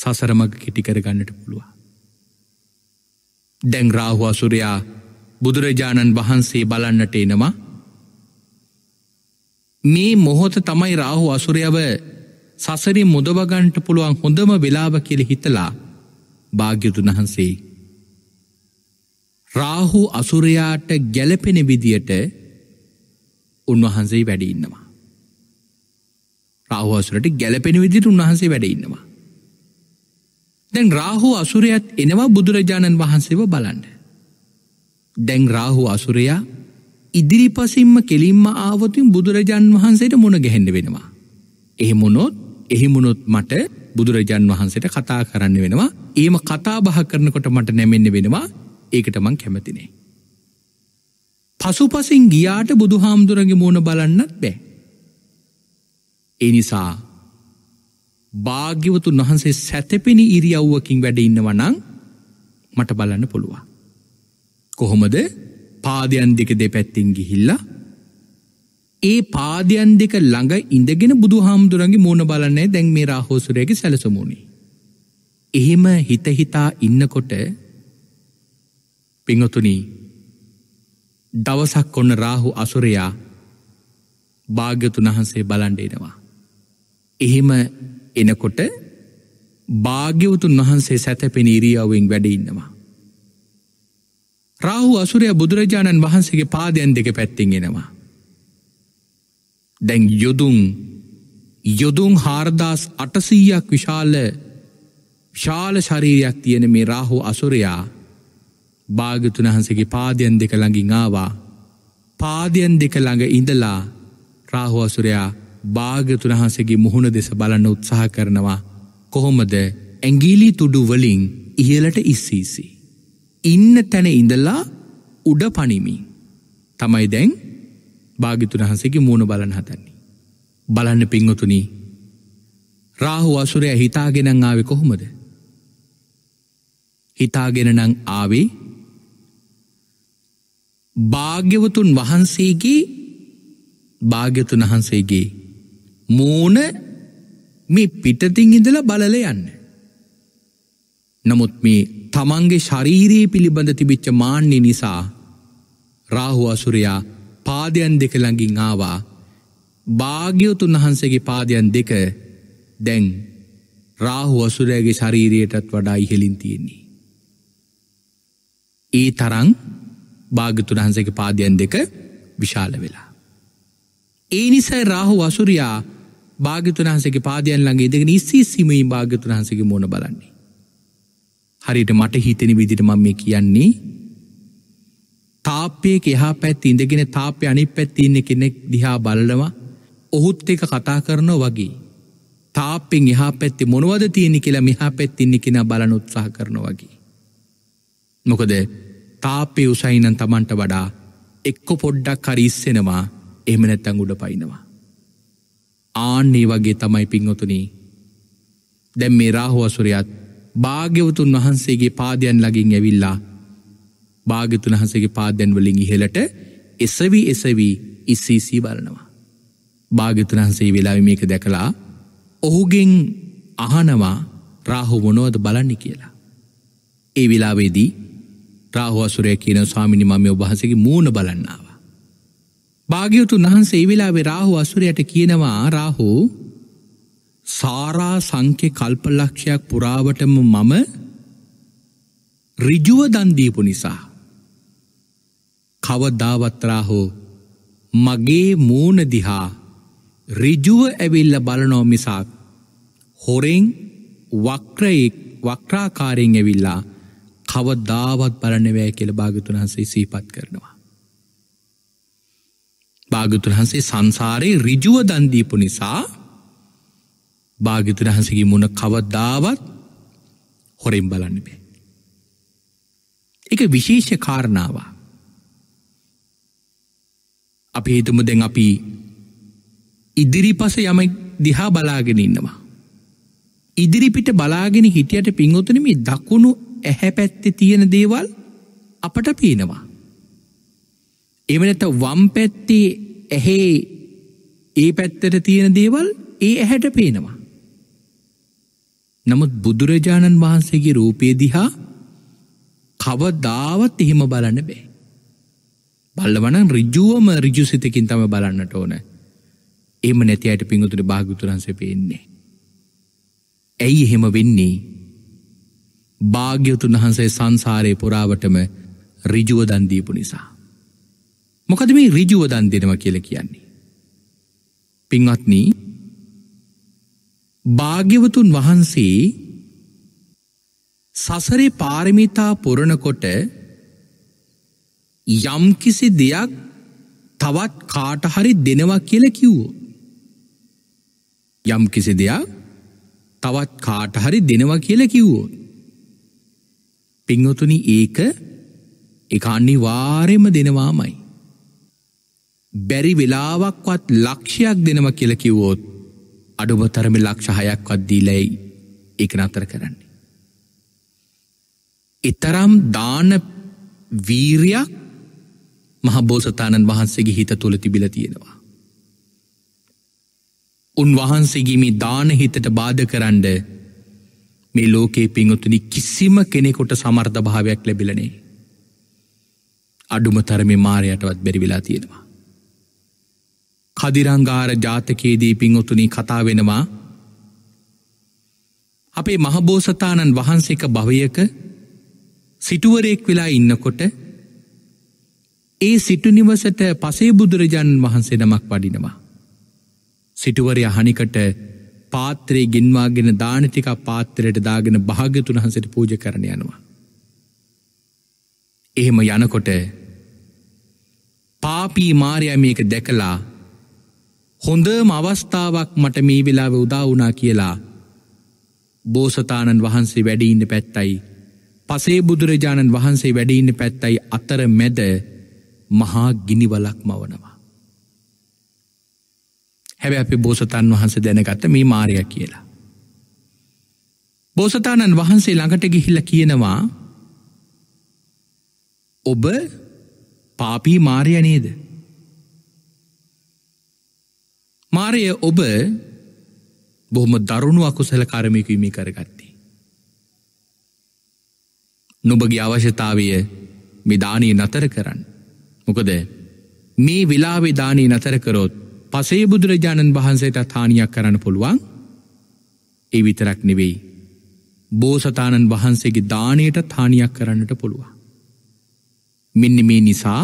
සසරමග කෙටි කරගන්නට පුළුවන්. දැන් රාහු අසුරයා බුදුරජාණන් වහන්සේ බලන්නට එනවා මේ මොහොත තමයි රාහු අසුරයව සසරින් මුදවගන්ට පුළුවන් හොඳම වෙලාව කියල හිතලා භාග්‍යතුන් වහන්සේ. රාහු අසුරයාට ගැලපෙන විදියට උන්වහන්සේ වැඩඉන්නවා. රාහු අසුරට ගැලපෙන විදිට උන්වහන්සේ වැඩඉන්නවා. දැන් රාහු අසුරයත් එනවා බුදුරජාණන් වහන්සේව බලන්න. දැන් රාහු අසුරයා ඉදිරිපසින්ම කෙලින්ම ආවතින් බුදුරජාන් වහන්සේට මුණ ගැහෙන්න වෙනවා. එහෙමුණොත් එහිමුණොත් මට බුදුරජාන් වහන්සේට කතා කරන්න වෙනවා ඒම කතා බහ කරනකොට මට නැමෙන්න්න වෙනවා ඒකට මං කැමතිනේ. පසුපසින් ගියාට බුදුහාමුදුරගේ මූුණ බලන්නත් බෑ. එනිසා භාග්‍යවතුන් වහන්සේ සැතපෙනි ඉරියව්වකින් වැඩ ඉන්නවනං මට බලන්න පුළුවන්. කොහොමද පාදයන් දෙක දෙපැත්තෙන් ගිහිල්ලා ඒ පාදයන් දෙක ළඟ ඉඳගෙන බුදු හාමුදුරන්ගේ මූුණ බලන්නේ දැන් මේ රාහෝසුරයගේ සැලසමුණි. එහෙම හිතහිතා ඉන්නකොට පිංහතුනී දවසක් ඔන්න රාහු අසුරයා භාග්‍යතුන් වහන්සේ බලන්ඩෙනවා. එහෙම එනකොට භාග්‍යවතුන් වහන්සේ සැතපෙන ඉරියාවෙන් වැඩඉන්නවා. රාහු අසුරය බුදුරජාණන් වහන්සේගේ පාදයන් දෙක පැත්තිෙන් එෙනවා. දැන් යොදුන් යොදුන් හාර්දාස් අටසීයක් විශාල ශාල ශරීරයක් තියෙන මේ රාහු අසුරයා භාගතුන් වහන්සගේ පාදයන් දෙක ළඟින් ආවා පාදයන් දෙක ළඟ ඉඳලා රාහු අසුරයා භාගතුන් වහන්සගේ මුහුණ දෙස බලන්න උත්සාහ කරනවා කොහොමද ඇගිලි තුඩු වලින් ඉහලට ඉස්සීසි. ඉන්න තැන ඉඳල්ලා උඩ පනිමි. තමයි දැන් භාගිතුන හන්සේගේ මූුණ බලන හතන්නේ. බලන්න පිංගතුනී රාහු අසුරය හිතාගෙනං ආවෙ කොහොමද. හිතාගෙනනං ආවේ භාග්‍යවතුන් වහන්සේගේ භාග්‍යතුන් වහන්සේගේ මූන මේ පිටතින් ඉඳල බලල යන්න. නමුත් මේ තමන්ගේ ශරීරයේ පිළිබඳ තිබිච්ච මාන්‍ය නිසා රාහු අසුරයා පාදයන් දෙක ළඟින් ආවා භාග්‍යවතුන් වහන්සේගේ පාදයන් දෙක දැන් රාහු අසුරෑගේ ශරීරයටත් වඩා ඉහෙලින් තියෙන්නේ. ඒ තරං භාගතුන් වහන්සේක පාදයන් දෙක විශාල වෙලා. ඒ නිසයි රාහු වසුරයා භාගතුන් වහන්සේගේ පාදයන් ළඟේ දෙගෙන ඉස්සීසිමයි භාගතුන් වහන්සේගේ මෝන බලන්නේ. හරිට මට හිතෙන විදිට මම මේ කියන්නේ තාප්පයක එහා පැත් ඉඳගෙන තාපය අනි පැත්තින්න කෙනෙක් දිහා බලනවා ඔහුත් එක කතා කරනවා වගේ. තාපෙන් එහා පැත්ති මොනවද තියෙන කියලා මෙහා පැත්තින්න කෙන බලන උත්සාහ කරනවා වගේ. මොකද තාපය උසයිනන් තමන්ට වඩා එක්කො පොඩ්ඩක් කරීස්සෙනවා එහමනැත්තං උඩ පයිනවා. ආන්නේ වගේ තමයි පින්ගොතුනී දැම් මේ රාහෝවසුරයත් භාග්‍යවතුන් වහන්සේගේ පාදයන් ලගින් ඇවිල්ලා භාගතුන් වහන්සේගේ පාදැන් වලින් ඉහලට එසවී එසවී ඉස්සීසී බලනවා. භාගතුන් වහන්සේ වෙලාව මේක දැකලා ඔහුගෙන් අහනවා රාහු මොනෝද බලන්න කියලා. ඒ වෙලාවේදී රාහුවසුරය කියන ස්වාමිනි මම ඔබහන්සගේ මූුණ බලන්නවා. භාග්‍යවතුන් වහන්සේ වෙලාවේ රාහු අසුරයට කියනවා රාහෝ සාරා සංකෙ කල්පලක්ෂයක් පුරාවටම මම රිජුව දන්දීපු නිසා. කවදාවත්‍රා හෝ මගේ මූනදිහා රිජුව ඇවිල්ල බලනෝමිසාක් හොරෙන් වක්‍රයෙක් වක්‍රාකාරයෙන් ඇවිල්ලා කවදාවත් බලනවෑ කියල භාගතුන් වහන්සේ සීපත් කරනවා. භාගතුන් වහන්සේ සංසාරයේ රිජුව දන්දීපු නිසා භාගිතරහන්සගේ මුණ කවදාවත් හොරෙන් බලන්න බේ. එක විශේෂ කාරණාව. අපි හිතුම දැන් අපි ඉදිරිපස යම දිහා බලාගෙන ඉන්නවා. ඉදිරිපිට බලාගෙන හිටියට පින්වතනම දකුණු ඇහැ පැත්තේ තියෙන දේවල් අපට පීනවා. එමනැත වම් පැත්තේ ඇහේ ඒ පැත්තට තියෙන දේවල් ඒ ඇහැට පේනවා. නමුත් බුදුරජාණන් වහන්සේගේ රූපය දිහා කවදාවත් එහෙම බලන්න බෑ. බල්ලවනන් රිජුවම රිජුසිතකින් තම බලන්නට ඕන. එම නැති අයට පිංගුතුට භාගතුරන්සේ පෙන්නේ. ඇයි එහෙම වෙන්නේ භාග්‍යතුන් වහන්සේ සංසාරය පුරාවටම රිජුවදන්දීපු නිසා. මොකද මේ රිජුවදන් දෙනව කියල කියන්නේ. පින්වත්නී භාග්‍යවතුන් වහන්සේ සසරේ පාරමිතා පුරණකොට යම්කිසි දෙයක් තවත් කාටහරි දෙනවා කියල කිව්වෝ. යම්කිසි දෙයක් තවත් කාටහරි දෙනවා කියල කිව්වෝ. පිංහොතුනි ඒක එකන්නේ වාරෙම දෙනවාමයි. බැරි වෙලාවක්වත් ලක්ෂයක් දෙනව කියල කිව්වෝත් අඩුබතරම ලක්ෂහයක් වද්දීලයි ඒක නතර කරන්නේ. එතරම් දාන වීරයක් මහබෝසතාණන් වහන්සේගේ හිත තුළ තිබිල තියෙනවා. උන්වහන්සේගේ මේ දාන හිතට බාධ කරන්ඩ මේ ලෝකයේ පින්වතුනි කිසිම කෙනෙකොට සමර්ධභාවයක් ලැබිලනේ. අඩුම තරමේ මාරයටවත් බැරි වෙලා තියෙනවා. කදිරංගාර ජාතකයේදී පිංවතුනි කතාවෙනවා අපේ මහබෝසතාණන් වහන්සේක භවයක සිටුවරයෙක් වෙලා ඉන්නකොට ඒ සිටුනිවසට පසේ බුදුරජාණන් වහන්සේ නමක් වඩිනවා. සිටුවරය හනිකට පාත්‍රයේ ගෙන්වාගෙන දානතික පාත්තරයට දාගෙන භාග්‍යතුන් වහන්සට පූජ කරන යනවා. එහෙම යනකොට පාපී මාරයා මේක දැකලා හොඳම අවස්ථාවක් මට මේ වෙලාව උදාවනා කියලා. බෝසතාණන් වහන්සේ වැඩිඉන්න පැත්තයි. පසේ බුදුරජාණන් වහන්සේ වැඩිඉන්න පැත්තයි අතර මැද මහා ගිනිවලක් මවනවා. හැබ අපි බෝසතන් වහන්ස දැනගත්ත මේ මාරය කියලා. බෝසතාණන් වහන්සේ ළඟට ගිහිල්ල කියනවා ඔබ පාපී මාරය නේද මාරය ඔබ බොහොම දරුණු අකුසල කාරමයකීමි කරගත්තේ. නොබගේ අවශ්‍යතාවය මෙදානී නතර කරන්න. මොකද මේ විලාවේ දානී නතර කරොත් පසේ බුදුරජාණන් වහන්සේට අතානයක් කරන්න පුළුවන් ඒ විතරක් නෙවෙයි. බෝසතාණන් වහන්සේගේ දානයට තානයක් කරන්නට පුළුව. මෙන්න මේ නිසා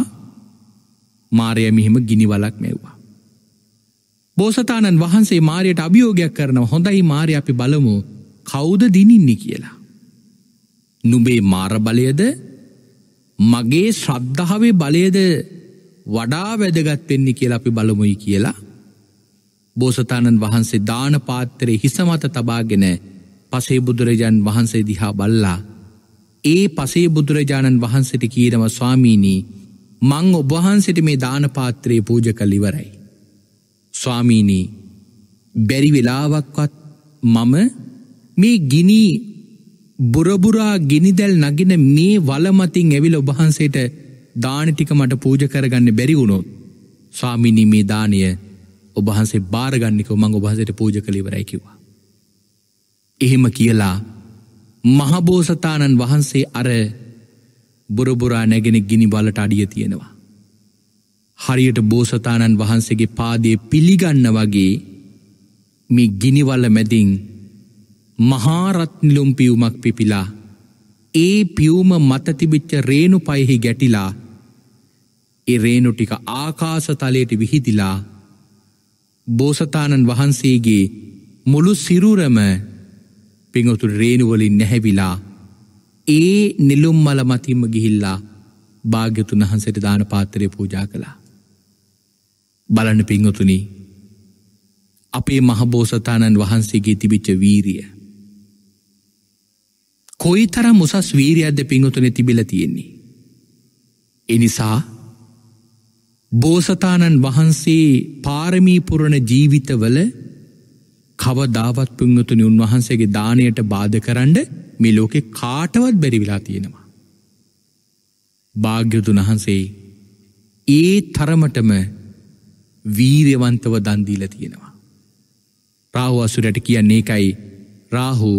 මාරය මෙහෙම ගිනිවලක් මෙව්වා. බෝසතාණන් වහන්සේ මාරයට අභියෝගයක් කරනව හොඳයි මාරය අපි බලමු කෞුද දිනින්නේ කියලා. නුබේ මාරබලයද මගේ ශ්‍රද්ධාවේ බලයද වඩා වැදගත් වෙන්නේ කියලා අපි බලමුයි කියලා බෝසතාණන් වහන්සේ දාන පාත්තරේ හිසමත තබාගෙන පසේ බුදුරජාන් වහන්සේ දිහා බල්ලා ඒ පසේ බුදුරජාණන් වහන්සට කියනව ස්වාමීනී මං ඔබහන්සට මේ දානපාත්‍රයේ පූජ කලිවරයි. ස්වාමීනී බැරි වෙලාවක්වත් මම මේ ගිනි බුරබුරා ගිනිදැල් නගෙන මේ වලමතින් ඇවිල ඔබහන්සේට දානටික මට පූජ කරගන්න බැරි වුණොත් ස්වාමිනී මේ දානය ඔබහන්සේ භාරගන්නික මං ඔබහසට පූජ කළිවරැකිවා. එහෙම කියලා මහබෝසතාණන් වහන්සේ අර බොරබොරා නැගෙන ගිනි බලට අඩිය තියෙනවා. හරියට බෝසතාණන් වහන්සේගේ පාදය පිළිගන්න වගේ මේ ගිනිවල්ල මැදින් මහාරත්නිලුම් පියුමක් පිපිලා ඒ පියුම මතතිබිච්ච රේණු පයහි ගැටිලා ඒ රේණු ටික ආකාස තලයට විහිදිලා බෝසතාණන් වහන්සේගේ මුළු සිරුරම පිඟුතු රේණුවලින් නැහැවිලා ඒ නිලුම් මල මතිම ගිහිල්ලා භාග්‍යතුන් වහන්සට දාන පාතරය පූජා කළා බලන පිංහතුනි අපේ මහබෝසතාණන් වහන්සේගේ තිබිච්ච වීරිය. කොයි තර මුසස් වීරියද්ද පිංහතුන තිබිල තියෙන්නේ. එනිසා බෝසතාණන් වහන්සේ පාරමීපුරණ ජීවිතවල කවදාවත් පුංහතුනි උන්වහන්සේගේ දානයට බාධ කරන්න මේ ලෝකෙ කාටවත් බැරිවිලා තියෙනවා. භාග්‍යතුන් වහන්සේ ඒ තරමටම වීරවන්තව දන්දීල තියෙනවා. රාහු අසුරට කියන්නේ එකයි රාහු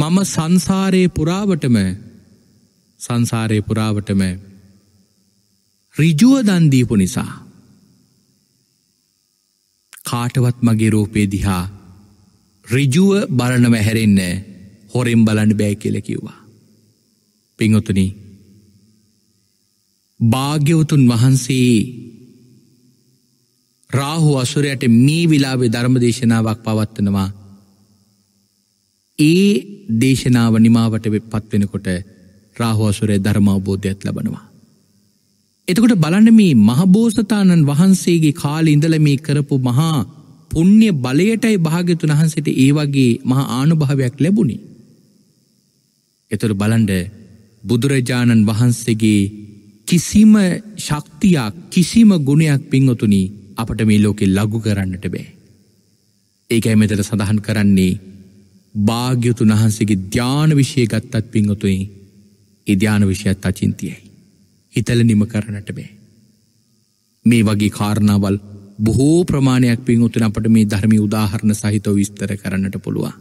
මම සංසාරයේ පුරාවටම සංසාරය පුරාවටම රිජුව දන්දීපු නිසා කාටවත් මගේ රෝපේ දිහා රිජුව බලනව හැරෙන්න හොරෙම් බලන්න බෑ කියල කිව්වා. පිංහොතුනි භාග්‍යවතුන් වහන්සේ රාහු අසුරයට මේ විලාවේ ධර්ම දේශනාවක් පවත්වනවා ඒ දේශනාව නිමාවට පත්වෙනකොට රාහු අසුරය ධර්ම අවබෝධයක් ලබනවා. එතකොට බලන මේ මහබෝසතාණන් වහන්සේගේ කාල ඉඳල මේ කරපු මහා පුුණ්්‍ය බලයටයි භාග්‍යතුන් වහන්සට ඒ වගේ මහා ආනුභාවයක් ලැබුණි. එතුළ බලන්ඩ බුදුරජාණන් වහන්සේගේ කිසිම ශක්තියක් කිසිම ගුණයක් පින්වතුනී අපට මේ ලෝකෙ ලගු කරන්නට බෑ. ඒකයි මෙතට සඳහන් කරන්නේ භාග්‍යුතු වහන්සේගේ ධ්‍යාන විශය ගත්තත් පින්ගොතුයි ඉධ්‍යාන විෂයත් අචින්තියයි. හිතල නිම කරනට බෑ. මේ වගේ කාරණාවල් බොහෝ ප්‍රමාණයක් පින්ගුතුන අපට මේ ධර්මි උදාහරණ සහිතව විස්තර කරන්නට පුළුවන්.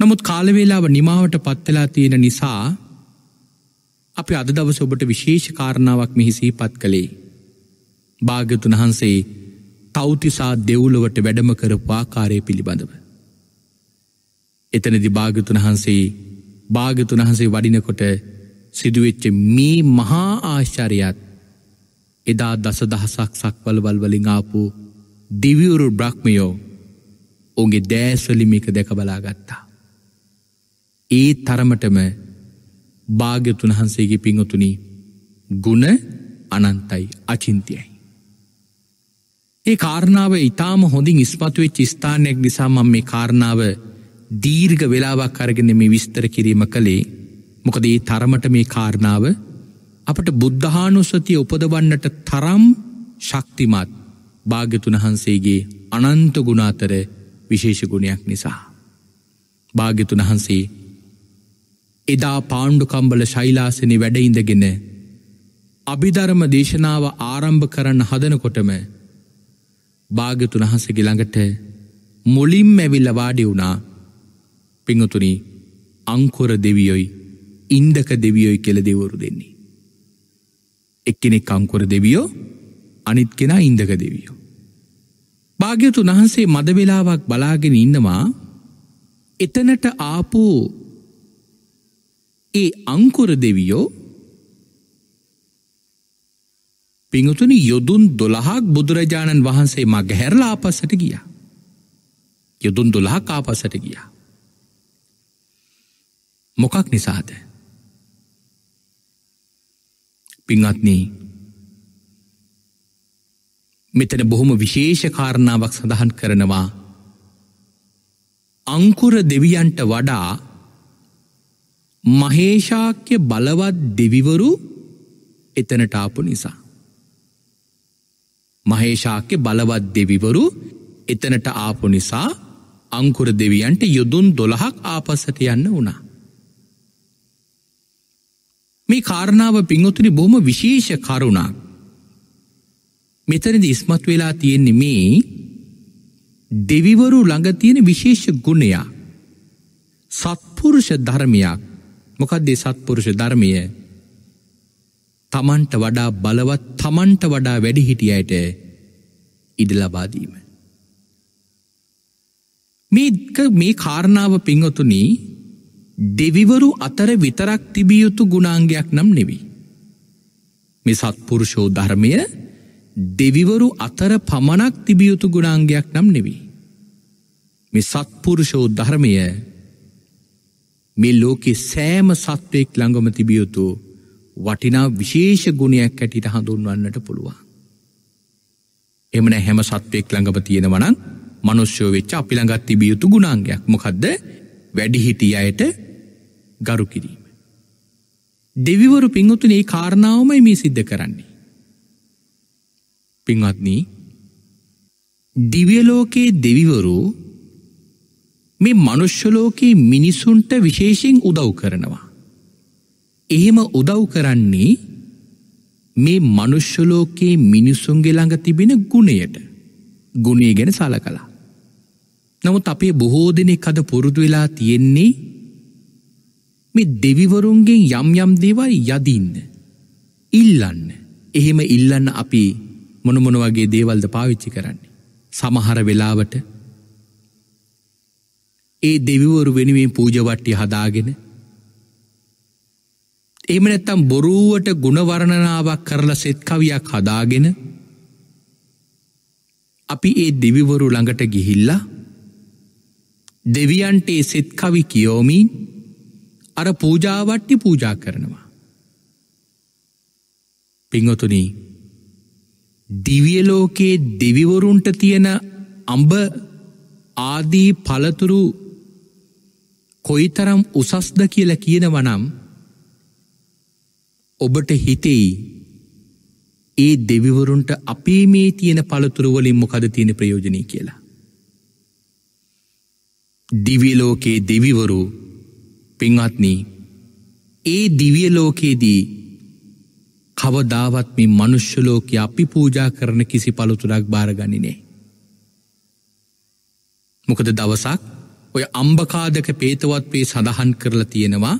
නමුත් කාලවේලාව නිමාවට පත්වෙලා තියෙන නිසා අපි අද දවස ඔබට විශේෂ කාරණාවක් මෙහිසී පත් කළේ. භාගතුන් වහන්සේ තෞතිසා දෙව්ලොවට වැඩම කරපු ආකාරය පිළිබඳව. එතනදි භාගතුන් වහන්සේ භාගතුන් වහන්සේ වඩිනකොට සිදුවෙච්ච මේ මහා ආශ්චරයත් එදා දස දහසක් සක්වලවල් වලින් ආපු දිවියවුරු බ්‍රහ්මයෝ ඔගේ දෑස්වලිමික දැක බලාගත්තා. ඒ තරමටම භාග්‍යතුන් වහන්සේගේ පිංහතුනි ගුණ අනන්තයි අචින්තියයි. ඒ කාරණාව ඉතාම හොඳින් ඉස්පතුවෙච් ස්ථානයක් නිසා මම මේ කාරණාව දීර්ග වෙලාවක් අරගෙන මේ විස්තර කිරීම කළේ මොකද ඒ තරමට මේ කාරණාව අපට බුද්ධානුස්සතිය උපදවන්නට තරම් ශක්තිමත් භාග්‍යතුන් වහන්සේගේ අනන්ත ගුණාතර විශේෂගුණයක් නිසා. භාග්‍යතුන් වහන්සේ එදා පාණ්ඩුකම්බල ශෛලාසනි වැඩඉඳගෙන අභිධරම දේශනාව ආරම්භ කරන්න හදනකොටම භාගතුන් වහන්සේගේ ළඟට මුලින්ම ඇවිල්ල වාඩි වුණා පිංගතුනි අංකොර දෙවියොයි ඉන්දක දෙවියොයි කෙළ දෙවරු දෙන්නේ. එක්කෙනෙක් අංකොර දෙවියෝ අනිත් කෙනා ඉන්දක දෙවියෝ. භාග්‍යතුන් වහන්සේ මද වෙලාවක් බලාගෙන ඉන්නවා එතනට ආපු ඒ අංකුර දෙවියෝ පිඟුතුනි යොදුන් දොළහක් බුදුරජාණන් වහන්සේ මග හැරලා ආපස්සට ගිය. යොදුන් දොළහක් ආපස්සට ගිය. මොකක් නිසාද. පිංහත්නී මෙතන බොහොම විශේෂකාරණාවක් සඳහන් කරනවා අංකුර දෙවියන්ට වඩා මහේෂාක්‍ය බලවත් දෙවිවරු එතනටාපු නිසා. මහේෂාක්‍ය බලවත් දෙවිවරු එතනට ආපු නිසා අංකුර දෙවියන්ට යුදුන් දොළහක් ආපස්සට යන්න වුණා. මේ කාරණාව පිංහොතුනි බොහොම විශේෂ කරුණා. මෙතනද ඉස්මත් වෙලා තියෙන්නේ මේ දෙවිවරු ළඟ තියෙන විශේෂ ගුණයා සත්පුරුෂ ධර්මයක් මොකක්දේ සත්පුරුෂ ධර්මය තමන්ට වඩා බලවත් තමන්ට වඩා වැඩිහිටියට ඉඩ ලබාදීම. මේක මේ කාරණාව පිංහොතුනී දෙවිවරු අතර විතරක් තිබියයුතු ගුණාංගයක් නම් නෙවී. මේ සත්පුරුෂෝ ධර්මය දෙවිවරු අතර පමණක් තිබියයුතු ගුණාංගයක් නම් නෙවී. මේ සත්පුරුෂෝ ධර්මය මේ ලෝකෙ සෑම සත්වයෙක් ළඟම තිබියයුතු වටිනා විශේෂ ගුණයක් ඇටිට හඳුන්වන්නට පුළුවන්. එමන හැම සත්වයෙක් ළඟප තියෙනවනං මනුෂ්‍යෝ වෙච්ච අපිළඟත් තිබියයුතු ගුණාන්ගයක් මොකක්ද වැඩිහිටිය අයට ගරු කිරීම. දෙවිවරු පිංහුතුන ඒ කාරණාවමයි මේ සිද්ධ කරන්නේ. පිංවත්නී දිවියලෝකයේ දෙවිවරු මේ මනුෂ්‍යලෝකයේ මිනිසුන්ට විශේෂෙන් උදව් කරනවා. එහෙම උදව් කරන්නේ මේ මනුෂ්‍යලෝකයේ මිනිස්සුන්ගේ ළඟ තිබෙන ගුණයට ගුණේ ගැන සල කලා. නමුත් අපේ බොහෝ දෙනෙ කද පුරුදු වෙලා තියෙන්නේ මේ දෙවිවරුන්ගෙන් යම් යම් දේවල් යදින්න. ඉල්ලන්න එහෙම ඉල්ලන්න අපි මොනමොන වගේ දේවල්ද පාවිච්චි කරන්නේ. සමහර වෙලාවට ඒ දෙවිවරු වෙනුවෙන් පූජවට්ටි හදාගෙන එම නැත්තම් බොරුවට ගුණවරණනාවක් කරලා සෙත් කවියක් හදාගෙන අපි ඒ දෙවිවරු ළඟට ගිහිල්ලා දෙවියන්ට ඒ සෙත් කවි කියෝමින් අර පූජාවට්ටි පූජා කරනවා. පිංහතුනී දිවියලෝකයේ දෙවිවරුන්ට තියෙන අම්බ ආදී පළතුරු කොයිතරම් උසස්ද කියලා කියනවනම් ඔබට හිතෙයි ඒ දෙවිවරුන්ට අපේ මේ තියෙන පළතුරුවලින් මොකද තියෙන ප්‍රයෝජනය කියලා. දිවියලෝකයේ දෙවිවරු පින්වත්නී ඒ දිවියලෝකයේදී කවදාවත් මේ මනුෂ්‍යලෝකය අපි පූජා කරන කිසි පළතුරක් භාරගනිනේ. මොකද දවසක් ඔය අම්භකාදක පේතවත් පේ සඳහන් කරලා තියෙනවා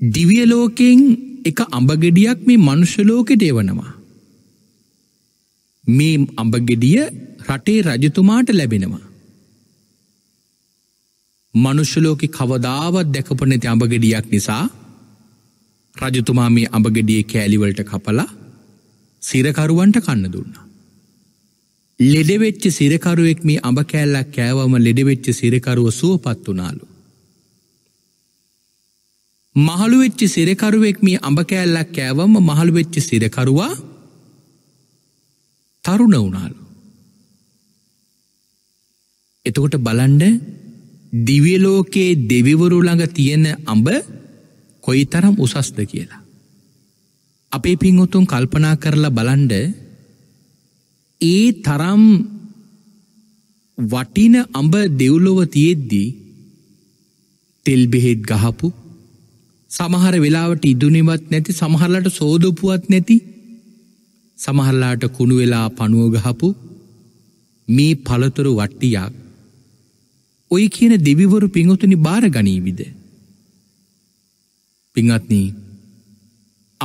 දිවියලෝකෙන් එක අඹගෙඩියක් මේ මනුෂ්‍යලෝකෙට එවනවා. මේ අඹගෙඩිය රටේ රජතුමාට ලැබෙනවා. මනුෂ්‍යලෝකෙ කවදාවත් දැකපනැති අඹගෙඩියක් නිසා රජතුමා මේ අඹගෙඩිය කෑලිවලට කපලා සිරකරුවන්ට කන්න දුන්නා. ලෙඩවෙච්ච සිරකරුවෙක් මේ අඹ කෑල්ලක් කෑවම ලෙඩවෙච්ච සිරකරුව සුවපත් වනාලු. මහළුවෙච්චි සිරකරුවෙක් මේ අඹ කෑල්ලක් කෑවම මහළුවෙච්චි සිරකරුවා තරුණ වුණාලු. එතකොට බලන්ඩ දිවියලෝකයේ දෙවිවරු ළඟ තියෙන අඹ කොයි තරම් උසස්ද කියලා. අපේ පින්වතුන් කල්පනා කරලා බලන්ඩ ඒ තරම් වටින අඹ දෙව්ලොව තියෙද්දී තෙල්බෙහෙත් ගහපු සමහර වෙලාවට ඉදුනිවත් නැති සමහරලට සෝදොපුුවත් නැති සමහරලාට කුණු වෙලා පනුවගහපු මේ පළතුරු වට්ටියක් ඔය කියන දෙවිවරු පිංහතුනි භාර ගනීවිද. පිංහත්නී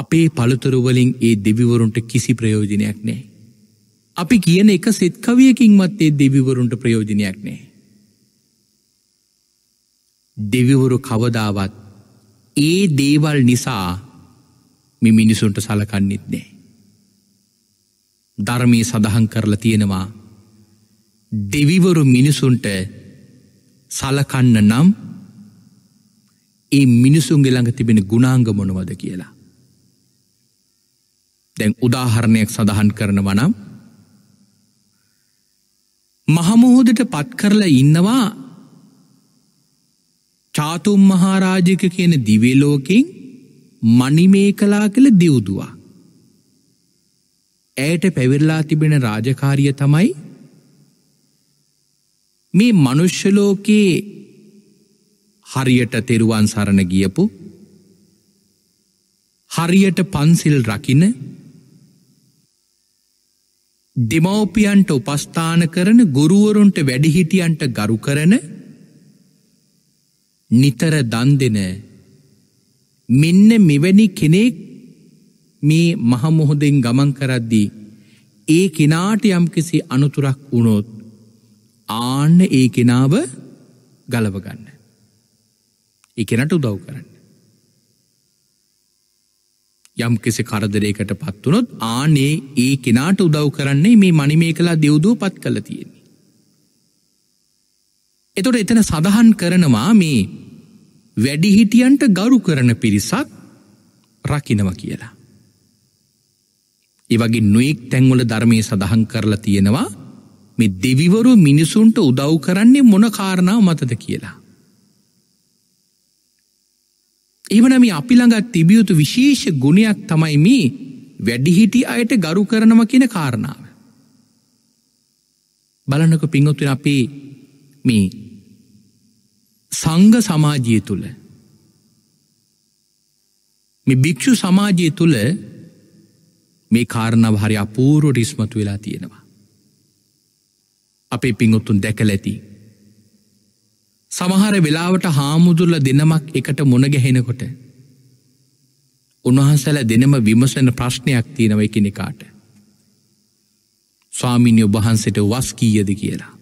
අපේ පළතුරුවලින් ඒ දෙවිවරුන්ට කිසි ප්‍රයෝජනයක් නෑ. අපි කියන එක සෙත්කවියකින්මත් ඒ දෙවිවරුන්ට ප්‍රයෝජනයක් නෑ. දෙවිවරු කවදාවත් ඒ දේවල් නිසා මි මිනිසුන්ට සලකන්නෙත් නෑ. ධර්මය සඳහන් කරලා තියෙනවා දෙවිවරු මිනිසුන්ට සලකන්න නම් ඒ මිනිසුන්ගේ ළඟ තිබෙන ගුණාංග මොනවද කියලා. දැන් උදාහරණයක් සඳහන් කරනවා නම් මහමුහුදට පත් කරලා ඉන්නවා චාතුම් මහාරාජක කියන දිවලෝකෙන් මනිමේ කලා කළ දියුදවා. ඇයට පැවිරලා තිබෙන රාජකාරිය තමයි මේ මනුෂ්‍යලෝකයේ හරියට තෙරුවන් සරණ ගියපු හරියට පන්සිල් රකින දෙමවපියන්ට උපස්ථාන කරන ගුරුවරුන්ට වැඩිහිටියන්ට ගරු කරන නිතර දන් දෙන මෙන්න මෙවැනි කෙනෙක් මේ මහමුහොදෙන් ගමන් කරද්දී ඒ කෙනාට යම්කිසි අනුතුරක් වුණොත් ආන්න ඒ කෙනාව ගලවගන්න. ඒ කෙනට උදව් කරන්න. යම්කිසි කරදරයකට පත්වනොත් ආනේ ඒ කෙනාට උදව් කරන්නේ මේ මනිමේ කලා දෙව්දෝ පත් කළ තියෙන්නේ. එතොට එතන සඳහන් කරනවා මේ වැඩිහිටියන්ට ගරු කරන පිරිසක් රකිනව කියලා. ඒවගේ නොයෙක් තැන්වල ධර්මය සඳහන් කරලා තියෙනවා මේ දෙවිවරු මිනිසුන්ට උදව් කරන්නේ මොන කාරණාව මතද කියලා. එවනම අපිළඟත් තිබියුතු විශේෂ ගුණයක් තමයි මේ වැඩිහිටි අයට ගරු කරනව කියන කාරණාව. බලන්නක පිංහොතුන අපේ මේ සංඝ සමාජය තුළ මේ භික්‍ෂු සමාජය තුළ මේ කාරණාව හරි අපූරුවට ඉස්මතු වෙලා තියෙනවා. අපේ පිංගොත්තුන් දැකල ඇති. සමහර වෙලාවට හාමුදුරල දෙනමක් එකට මොනගැහෙනකොට. උන්වහන්සැල දෙනම විමසන ප්‍රශ්නයක් තියෙනව එකනෙකාට. ස්වාමිනි ඔබහන්සට වස් කීයද කියලා.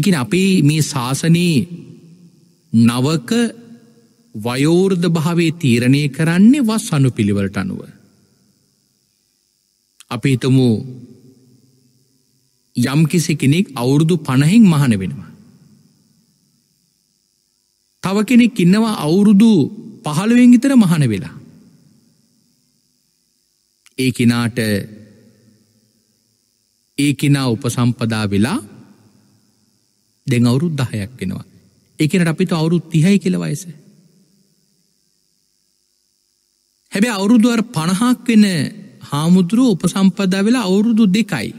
එකින් අපේ මේ ශාසනයේ නවක වයෝර්ධ භාවේ තීරණය කරන්නේ වස් අනු පිළිවලට අනුව. අපි හිතමු යම්කිසි කෙනෙක් අවුරුදු පණහින් මහන වෙනවා. තව කෙනෙක් ඉන්නවා අවුරුදු පහළුවෙන් ඉතර මහන වෙලා. ඒ කෙනාට ඒ කෙනා උපසම්පදා වෙලා දෙං අවුරුත් දහයක් වෙනවා. එකනට අපිට අවුරුත් තිහයි කෙලවයිස. හැබැ අවුරුදුවර් පණහක් වෙන හාමුදුරුව උපසම්පදා වෙලා අවුරුදු දෙකයි.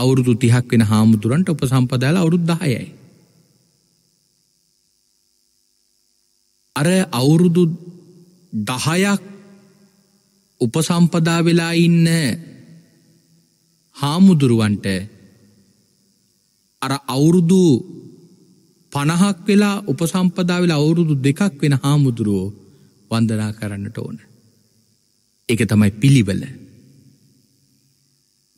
අවුරුදු තිහක් වෙන හාමුදුරන්ට උපසම්පදාල අවුරුද් දහයයි. අර අවුරුදු දහයක් උපසම්පදා වෙලා ඉන්න හාමුදුරුවන්ට අර අවුරුදු පණහක් වෙලා උපසම්පදාවල අවුරුදු දෙකක් වෙන හාමුදුරුවෝ වන්දනා කරන්නට ඕන. එක තමයි පිළිවල.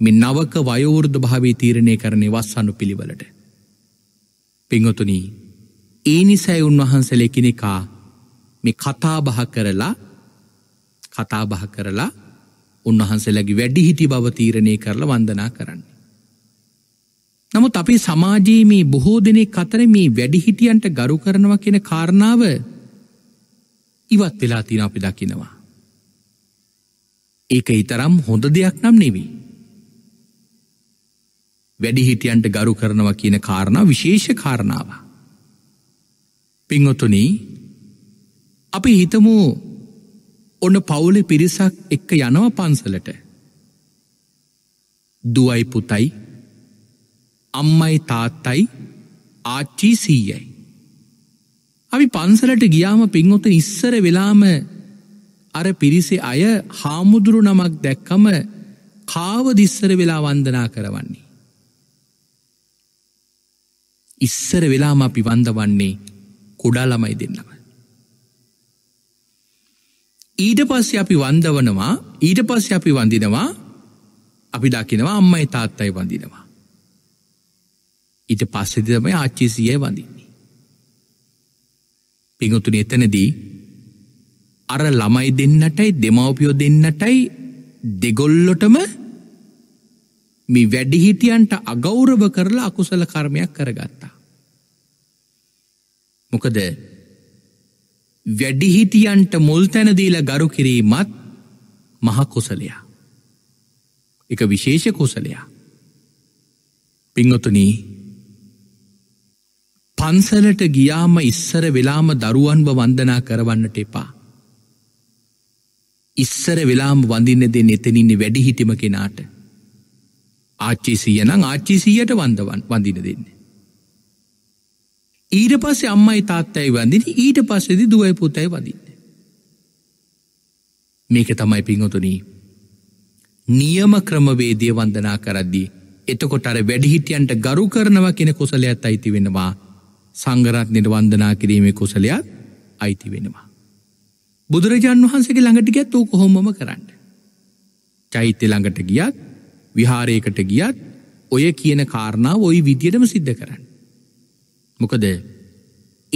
මෙ නවක වයවෘද භාවී තීරණය කරණය වස්සන්නු පිළිවලට. පිංහොතුනී ඒ නිසැයි උන්වහන්සල කෙනෙකා මේ කතාබහ කරලා කතාබහ කරලා උන්වහන්සේලගේ වැඩිහිටි බව තීරණය කරලා වන්දනා කරන්නේ. නමුත් අපි සමාජයේ මේ බොහෝ දෙනෙක් අතර මේ වැඩිහිටියන්ට ගරු කරනවා කියන කාරණාව ඉවත් වෙලා තියෙන අපි දකිනවා. ඒක ඊතරම් හොඳ දෙයක් නම් නෙවෙයි. වැඩිහිටියන්ට ගරු කරනවා කියන කාරණා විශේෂ කාරණාව. පිංහොතුනි අපි හිතමු ඔන්න පවුලෙ පිරිසක් එක්ක යනව පන්සලට. දුවයි පුතයි අම්මයි තාත්තයි ආච්චී සීයයි. අපි පන්සලට ගියාම පින්වොත ඉස්සර වෙලාම අර පිරිසෙ අය හාමුදුරු නමක් දැක්කම කාවදිස්සර වෙලා වන්දනා කරවන්නේ. ඉස්සර වෙලාම අපි වන්දවන්නේ කොඩා ළමයි දෙන්නව. ඊට පස්සේ අපි වන්දවනවා ඊට පස්සේ අපි වඳිනවා අපි දකිනවා අම්මයි තාත්තයි වඳිනවා. ඊට පස්සෙද තමයි ආච්චිසිය වඳින්නේ. පිඟුතුන එතනදී අර ළමයි දෙන්නටයි දෙමවපියෝ දෙන්නටයි දෙගොල්ලොටම මේ වැඩිහිටියන්ට අගෞරව කරලා අකුසල කර්මයක් කරගත්තා. මොකද වැඩිහිටියන්ට මුල් තැනදීල ගරු කිරීමත් මහකුසලයා. එක විශේෂ කුසලයා. පිංගතුනී පන්සලට ගියාම ඉස්සර වෙලාම දරුවන්ව වන්දනා කරවන්නට එපා. ඉස්සර වෙලාම් වඳන්න දෙන්න එතනින්නේ වැඩිහිටිම කෙනාට. ආච්චිසිය නං ආච්චිසියට වන්දවන් වඳින දෙන්න. ඊට පස්සේ අම්මයි තාත්තයි වඳින ඊට පස්සෙදි දුවයි පුතයි වඳින්න. මේක තමයි පිංහතුනී. නියම ක්‍රමවේදය වන්දනා කරද්දී එතකොට අර වැඩිහිටියන්ට ගරු කරනවා කෙන කුසලයක් අයිති වෙනවා සංගරත්නයට වන්දනා කිරීමේ කුසලයක් අයිති වෙනවා. බුදුරජාණන් වහන්සේගේ ළඟට ගැත් ඕ කොහොමම කරන්න. චෛත්‍ය ළඟට ගියත් විහාරයකට ගියත් ඔය කියන කාරණාව ඔයි විදියටම සිද්ධ කරන්න. මොකද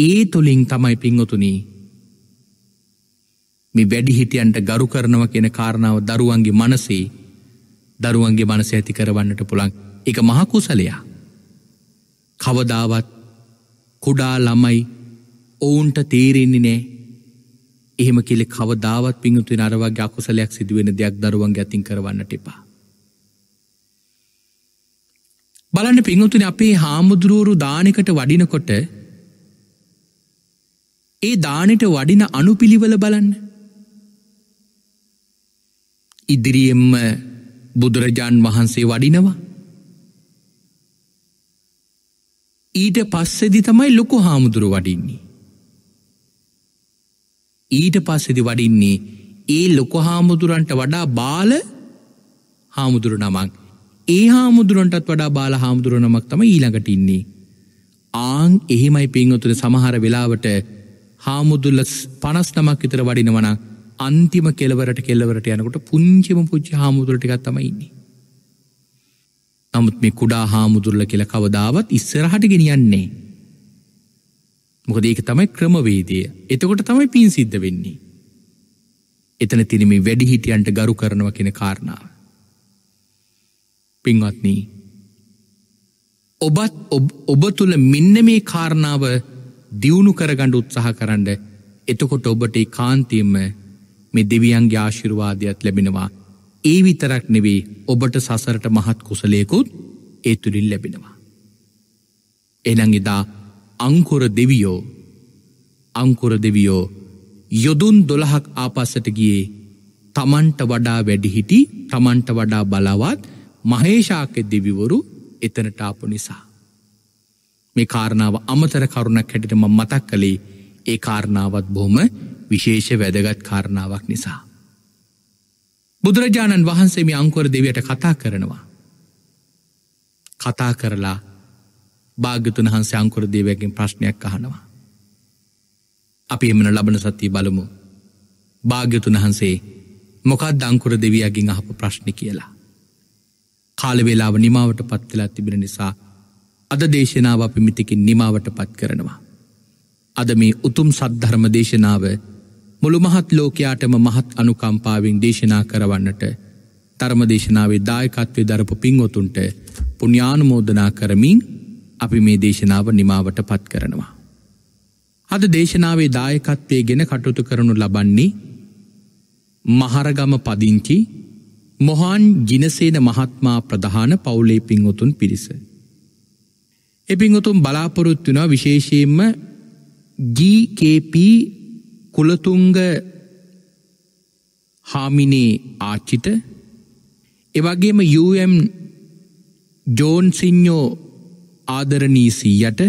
ඒ තුළින් තමයි පිංහොතුනී මේ වැඩිහිටියන්ට ගරු කරනව කියෙන කාරණාව දරුවන්ගේ මනසේ දරුවන්ගේ මනස ඇති කරවන්නට පුළන් එක මහකුසලයා කවදාවත් කුඩා ළමයි ඔවුන්ට තේරෙන්නේ නෑ එහෙම කෙලෙ කවදාවත් පිංහතුන් අරවාගේ අකුසලයක් සිදුවෙන දෙයක් දරුවන් ගැතින් කරවන්නට එපා. බලන්න පිංහතුන අපේ හාමුදුරුවරු දානකට වඩිනකොට ඒ දානට වඩින අනුපිළිවල බලන්න. ඉදිරියෙන්ම බුදුරජාන් වහන්සේ වඩිනවා ඊට පස්සෙදි තමයි ලොකු හාමුදුරු වඩින්නේ. ඊට පස්සෙදි වඩින්නේ ඒ ලොක හාමුදුරන්ට වඩා බාල හාමුදුරු නමක් ඒ හාමුදුරන්ටත් වඩා බාල හාමුදුරු නමක් තම ඊළඟට ඉන්නේ. ආං එහෙමයි පින්වතුන සමහර වෙලාවට හාමුදුල්ල පනස් නමක් විතර වඩිනවන අන්තිම කෙලවරට කෙල්ලවරට යනකොට පුංචිම පුච්චි හාමුදුරටිකත් තමයින්නේ. නමුත් මේ කුඩා හාමුදුරල කියල කවදාවත් ඉස්සරහට ගෙනියන්නේ. මොකද ඒක තමයි ක්‍රමවේදය එතකොට තමයි පින් සිද්ධ වෙන්නේ. එතන තිනම වැඩිහිටියන්ට ගරු කරනව කෙන කාරණාව. පින්වත්නී ඔබත් ඔබ තුළ මෙන්න මේ කාරණාව දියුණු කරගණඩ උත්සාහ කරන්න එතකොට ඔබට කාන්තියම මේ දෙවියන්ගේ ආශිරවාදයක් ලැබෙනවා ඒ විතරක් නෙවෙයි ඔබට සසරට මහත් කුසලයකුත් ඒ තුළින් ලැබෙනවා. එනං එදා අංකුර දෙවියෝ අංකුර දෙවියෝ යොදුන් දොළහක් ආපස්සට ගියේ තමන්ට වඩා වැඩිහිටි තමන්ට වඩා බලවත් මහේෂාක දෙවිවරු එතනට ආපු නිසා. මේ කාරණාව අමතර කරුණක් හැටිටම මතක් කළේ ඒ කාරණාවත් බොහොම විශේෂ වැදගත් කාරණාවක් නිසා. බුදුරජාණන් වහන්සේ මේ අංකුවර දෙවයට කතා කරනවා. කතා කරලා භාග්‍යතුන් හන්සේ අංකුර දේවයකින් ප්‍රශ්නයක් අහනවා. අපි එමන ලබන සතිය බලමු භාග්‍යතුන් වහන්සේ මොකක්ද අංකුර දෙවියගින් අහපු ප්‍රශ්න කියලා. කාලවෙලාව නිමාවට පත්වෙලා තිබෙන නිසා අද දේශනාව අපි මිතිකින් නිමාවට පත් කරනවා. අද මේ උතුම් සද්ධර්ම දේශනාව මුළු මහත් ලෝකයාටම මහත් අනුකම්පාවෙන් දේශනා කරවන්නට ධර්මදේශනාවේ දායකත්වය දරපු පින්වතුන්ට පුුණ්‍යානුමෝදනා කරමින් අපි මේ දේශනාව නිමාවට පත් කරනවා. අද දේශනාවේ දායකත්වය ගෙන කටුතු කරනු ලබන්නේ මහරගම පදිංචි මොහන් ජිනසේන මහත්මා ප්‍රධාන පවුලේ පින්වතුන් පිරිස. එපිංගතුම් බලාපොරොත්තුනා විශේෂයෙන්ම GKP කුලතුංග හාමිනේ ආච්චිට එවගේම යම් ජෝන් සිං්ඥෝ ආදරණීසීයට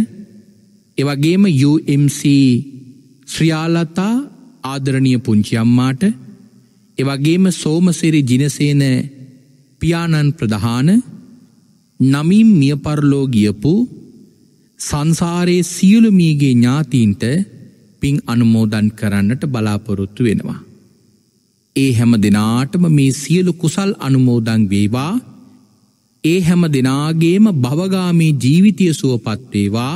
එවගේම UMC ශ්‍රියාලතා ආදරණිය පුංචි අම්මාට එවගේම සෝමසිරි ජිනසේන පියාණන් ප්‍රධාන නමින් මියපරලෝ ගියපු සංසාරයේ සියලුමීගේ ඥාතීන්ට පින් අනුමෝදන් කරන්නට බලාපොරොත්තු වෙනවා. ඒ හැම දෙනාටම මේ සියලු කුසල් අනුමෝදන් වේවා ඒ හැම දෙනාගේම භවගාමී ජීවිතය සුවපත්වේවා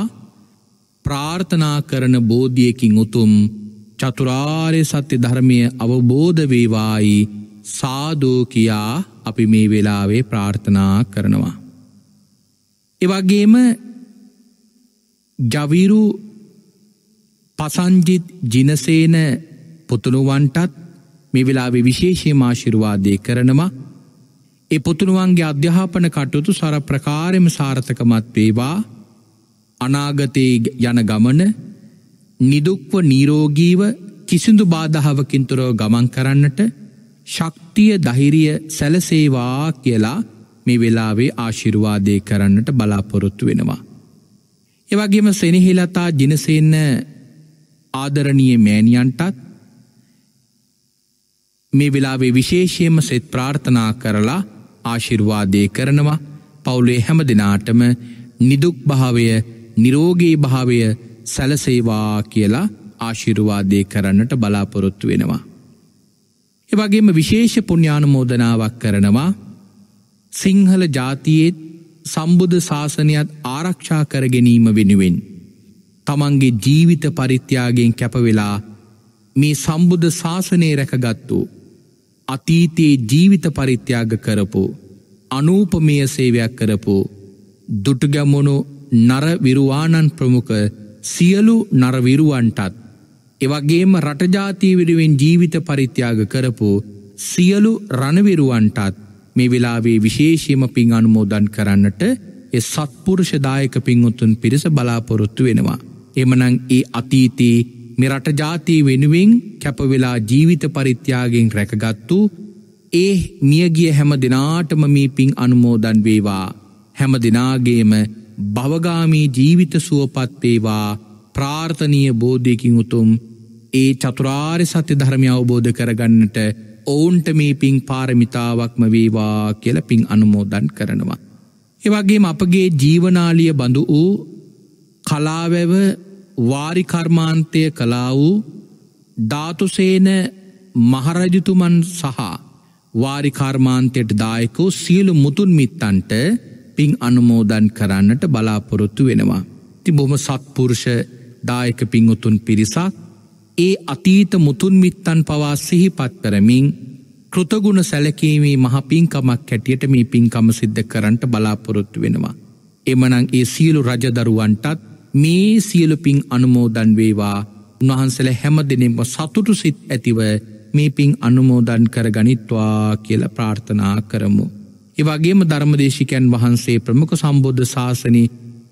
ප්‍රාර්ථනා කරන බෝධියකින් උතුම් චතුරාර්ය සත්‍ය ධර්මය අවබෝධවේවායි සාදෝ කියා අපි මේ වෙලාවේ ප්‍රාර්ථනා කරනවා. එවගේම ජවිරු පසංජිත් ජිනසේන පුතුළුවන්ටත් මේ වෙලාවේ විශේෂය මාශිරවාදය කරනවා ඒ පුතුළුවන්ගේ අධ්‍යාපන කටයුතු සර ප්‍රකාරම සාර්ථකමත් වේවා අනාගතයේ යන ගමන නිදුක්ව නීරෝගීව කිසිදු බාධාවකින්තුරව ගමන් කරන්නට ශක්තිය දහිරිය සැලසේවා කියලා මේ වෙලාවේ ආශිරුවාදය කරන්නට බලාපොරොත්තු වෙනවා. එවගේම සෙනහිලතා ජිනසෙන්න ආදරණීය මෑණියන්ටත් මේ වෙලාවේ විශේෂයෙන්ම සෙත් ප්‍රාර්ථනා කරලා ආශිර්වාදේ කරනවා පවුලේ හැම දෙනාටම නිදුක් භාවය නිරෝගී භාවය සැලසේවා කියලා ආශිර්වාදේ කරන්නට බලාපොරොත්තු වෙනවා. එවගේම විශේෂ පුුණ්‍යානුමෝදනාවක් කරනවා සිංහල ජාතියේත් සම්බුධ ශාසනයත් ආරක්ෂා කරගැනීම වෙනුවෙන්. තමන්ගේ ජීවිත පරිත්‍යාගෙන් කැපවෙලා මේ සම්බුද්ධ ශාසනය රැකගත්තු අතීතයේ ජීවිත පරිත්‍යාග කරපු අනූපමය සේවයක් කරපු දුටුගැමුණු නරවිරුවාණන් ප්‍රමුඛ සියලු නරවිරුවන්ටත් එවගේම රටජාතිය විරුවෙන් ජීවිත පරිත්‍යාග කරපු සියලු රණවිරුවන්ටත් මේ වෙලාවේ විශේෂයම පින් අනුමෝදන් කරන්නට එ සත්පුරුෂදායක පින්වුතුන් පිරිස බලාපොරොත්තු වෙනවා. එමනං ඒ අතීතයේ මෙරට ජාතිය වෙනුවෙන් කැපවෙලා ජීවිත පරිත්‍යාගෙන් රැකගත්තු ඒ මියගිය හැම දෙනාටම මේ පින් අනුමෝදන් වේවා හැම දෙනාගේම භවගාමී ජීවිත සුවපත්වේවා ප්‍රාර්ථනීය බෝධයකින් උතුම් ඒ චතුරාර් සත්‍ය ධර්මය අවබෝධ කරගන්නට ඔවුන්ට මේ පින් පාරමිතාවක්ම වේවා කියල පින් අනුමෝදන් කරනවා. එවගේම අපගේ ජීවනාලිය බඳු වූ කලාවැව වාරිකර්මාන්තය කලා වූ ධාතුසේන මහරජතුමන් සහ වාරිකර්මාන්තයට දායකෝ සියලු මුතුන් මිත්තන්ට පින් අනුමෝදන් කරන්නට බලාපොරොත්තු වෙනවා. ති බොහම සත්පුරුෂ දායක පිංඋතුන් පිරිසක් ඒ අතීත මුතුන්මිත්තන් පවා සිහිපත් කරමින් කෘතගුණ සැලකීමේ මහ පින්කමක් හැටියට මේ පින්කම සිද්ධ කරන්නට බලාපොරොත්තු වෙනවා. එමනං ඒ සියලු රජදරුවන්ටත් මේ සියලුපින් අනුමෝදන් වේවා උන්වහන්සල හැම දෙනෙම සතුටු සිත් ඇතිව මේ පින් අනුමෝදන් කර ගනිත්වා කියල ප්‍රාර්ථනා කරමු. ඒවගේම ධර්මදේශිකැන් වහන්සේ ප්‍රමුඛ සම්බෝධ ශාසනී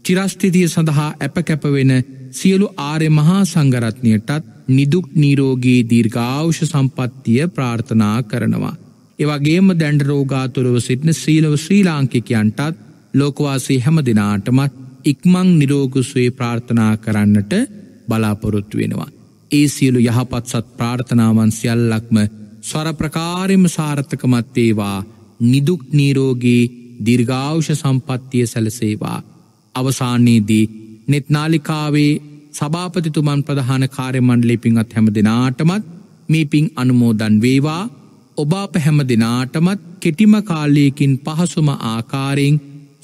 චිරස්ථිතිය සඳහා ඇප කැපවෙන සියලු ආරය මහා සංගරත්නයටත් නිදුක් නීරෝගේ දීර්ඝාවෂ සම්පත්තිය ප්‍රාර්ථනා කරනවා. ඒවගේම දැන්ඩරෝගාතුරව සිටින සීලව ශ්‍රී ලාංකිකයන්ටත් ලෝකවාසී හැම දෙනාටමත් ඉක්මං නිරෝගුස්වේ ප්‍රාර්ථනා කරන්නට බලාපොරොත්තු වෙනවා. ඒ සියලු යහපත් සත් ප්‍රාර්ථනාවන් සියල්ලක්ම ස්වරප්‍රකාරම සාර්ථකමත් වේවා නිදුක් නීරෝගී දිර්ගාවෂ සම්පත්තිය සැලසේවා. අවසානයේදී නෙත්නාලිකාවේ සභාපතිතුමන් ප්‍රධාන කාරයමන් ලිපිංත් හැම දෙනාටමත් මේ පින් අනුමෝදන් වේවා ඔබ අප හැම දෙනාටමත් කෙටිම කාලයකින් පහසුම ආකාරයෙන්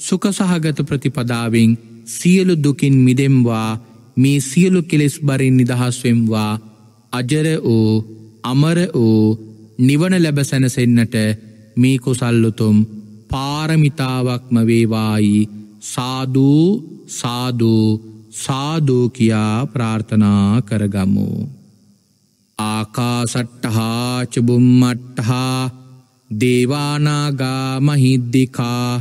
සුකසහගත ප්‍රතිපදාවෙන් සියලු දුකින් මිදෙම්වා මේ සියලු කෙලෙස් බරින් නිදහස්වෙම්වා අජර වූ අමර වූ නිවන ලැබසැනසෙන්නට මේ කුසල්ලුතුම් පාරමිතාවක්ම වේවායි සාදූ සාදූ සාදූ කියා ප්‍රාර්ථනා කරගමු. ආකාසට්ටහා චබුම්මට්ටහා දේවානාගා මහිද්දිකා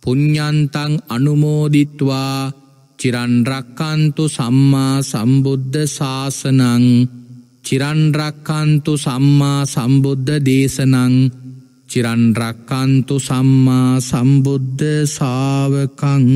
පුඤ්ඥන්තං අනුමෝදිත්වා චිරන්රක්කන්තු සම්මා සම්බුද්ධ ශාසනං චිරන්රක්කන්තු සම්මා සම්බුද්ධ දේශනං චිරන්රක්කන්තු සම්මා සම්බුද්ධ සාාවකං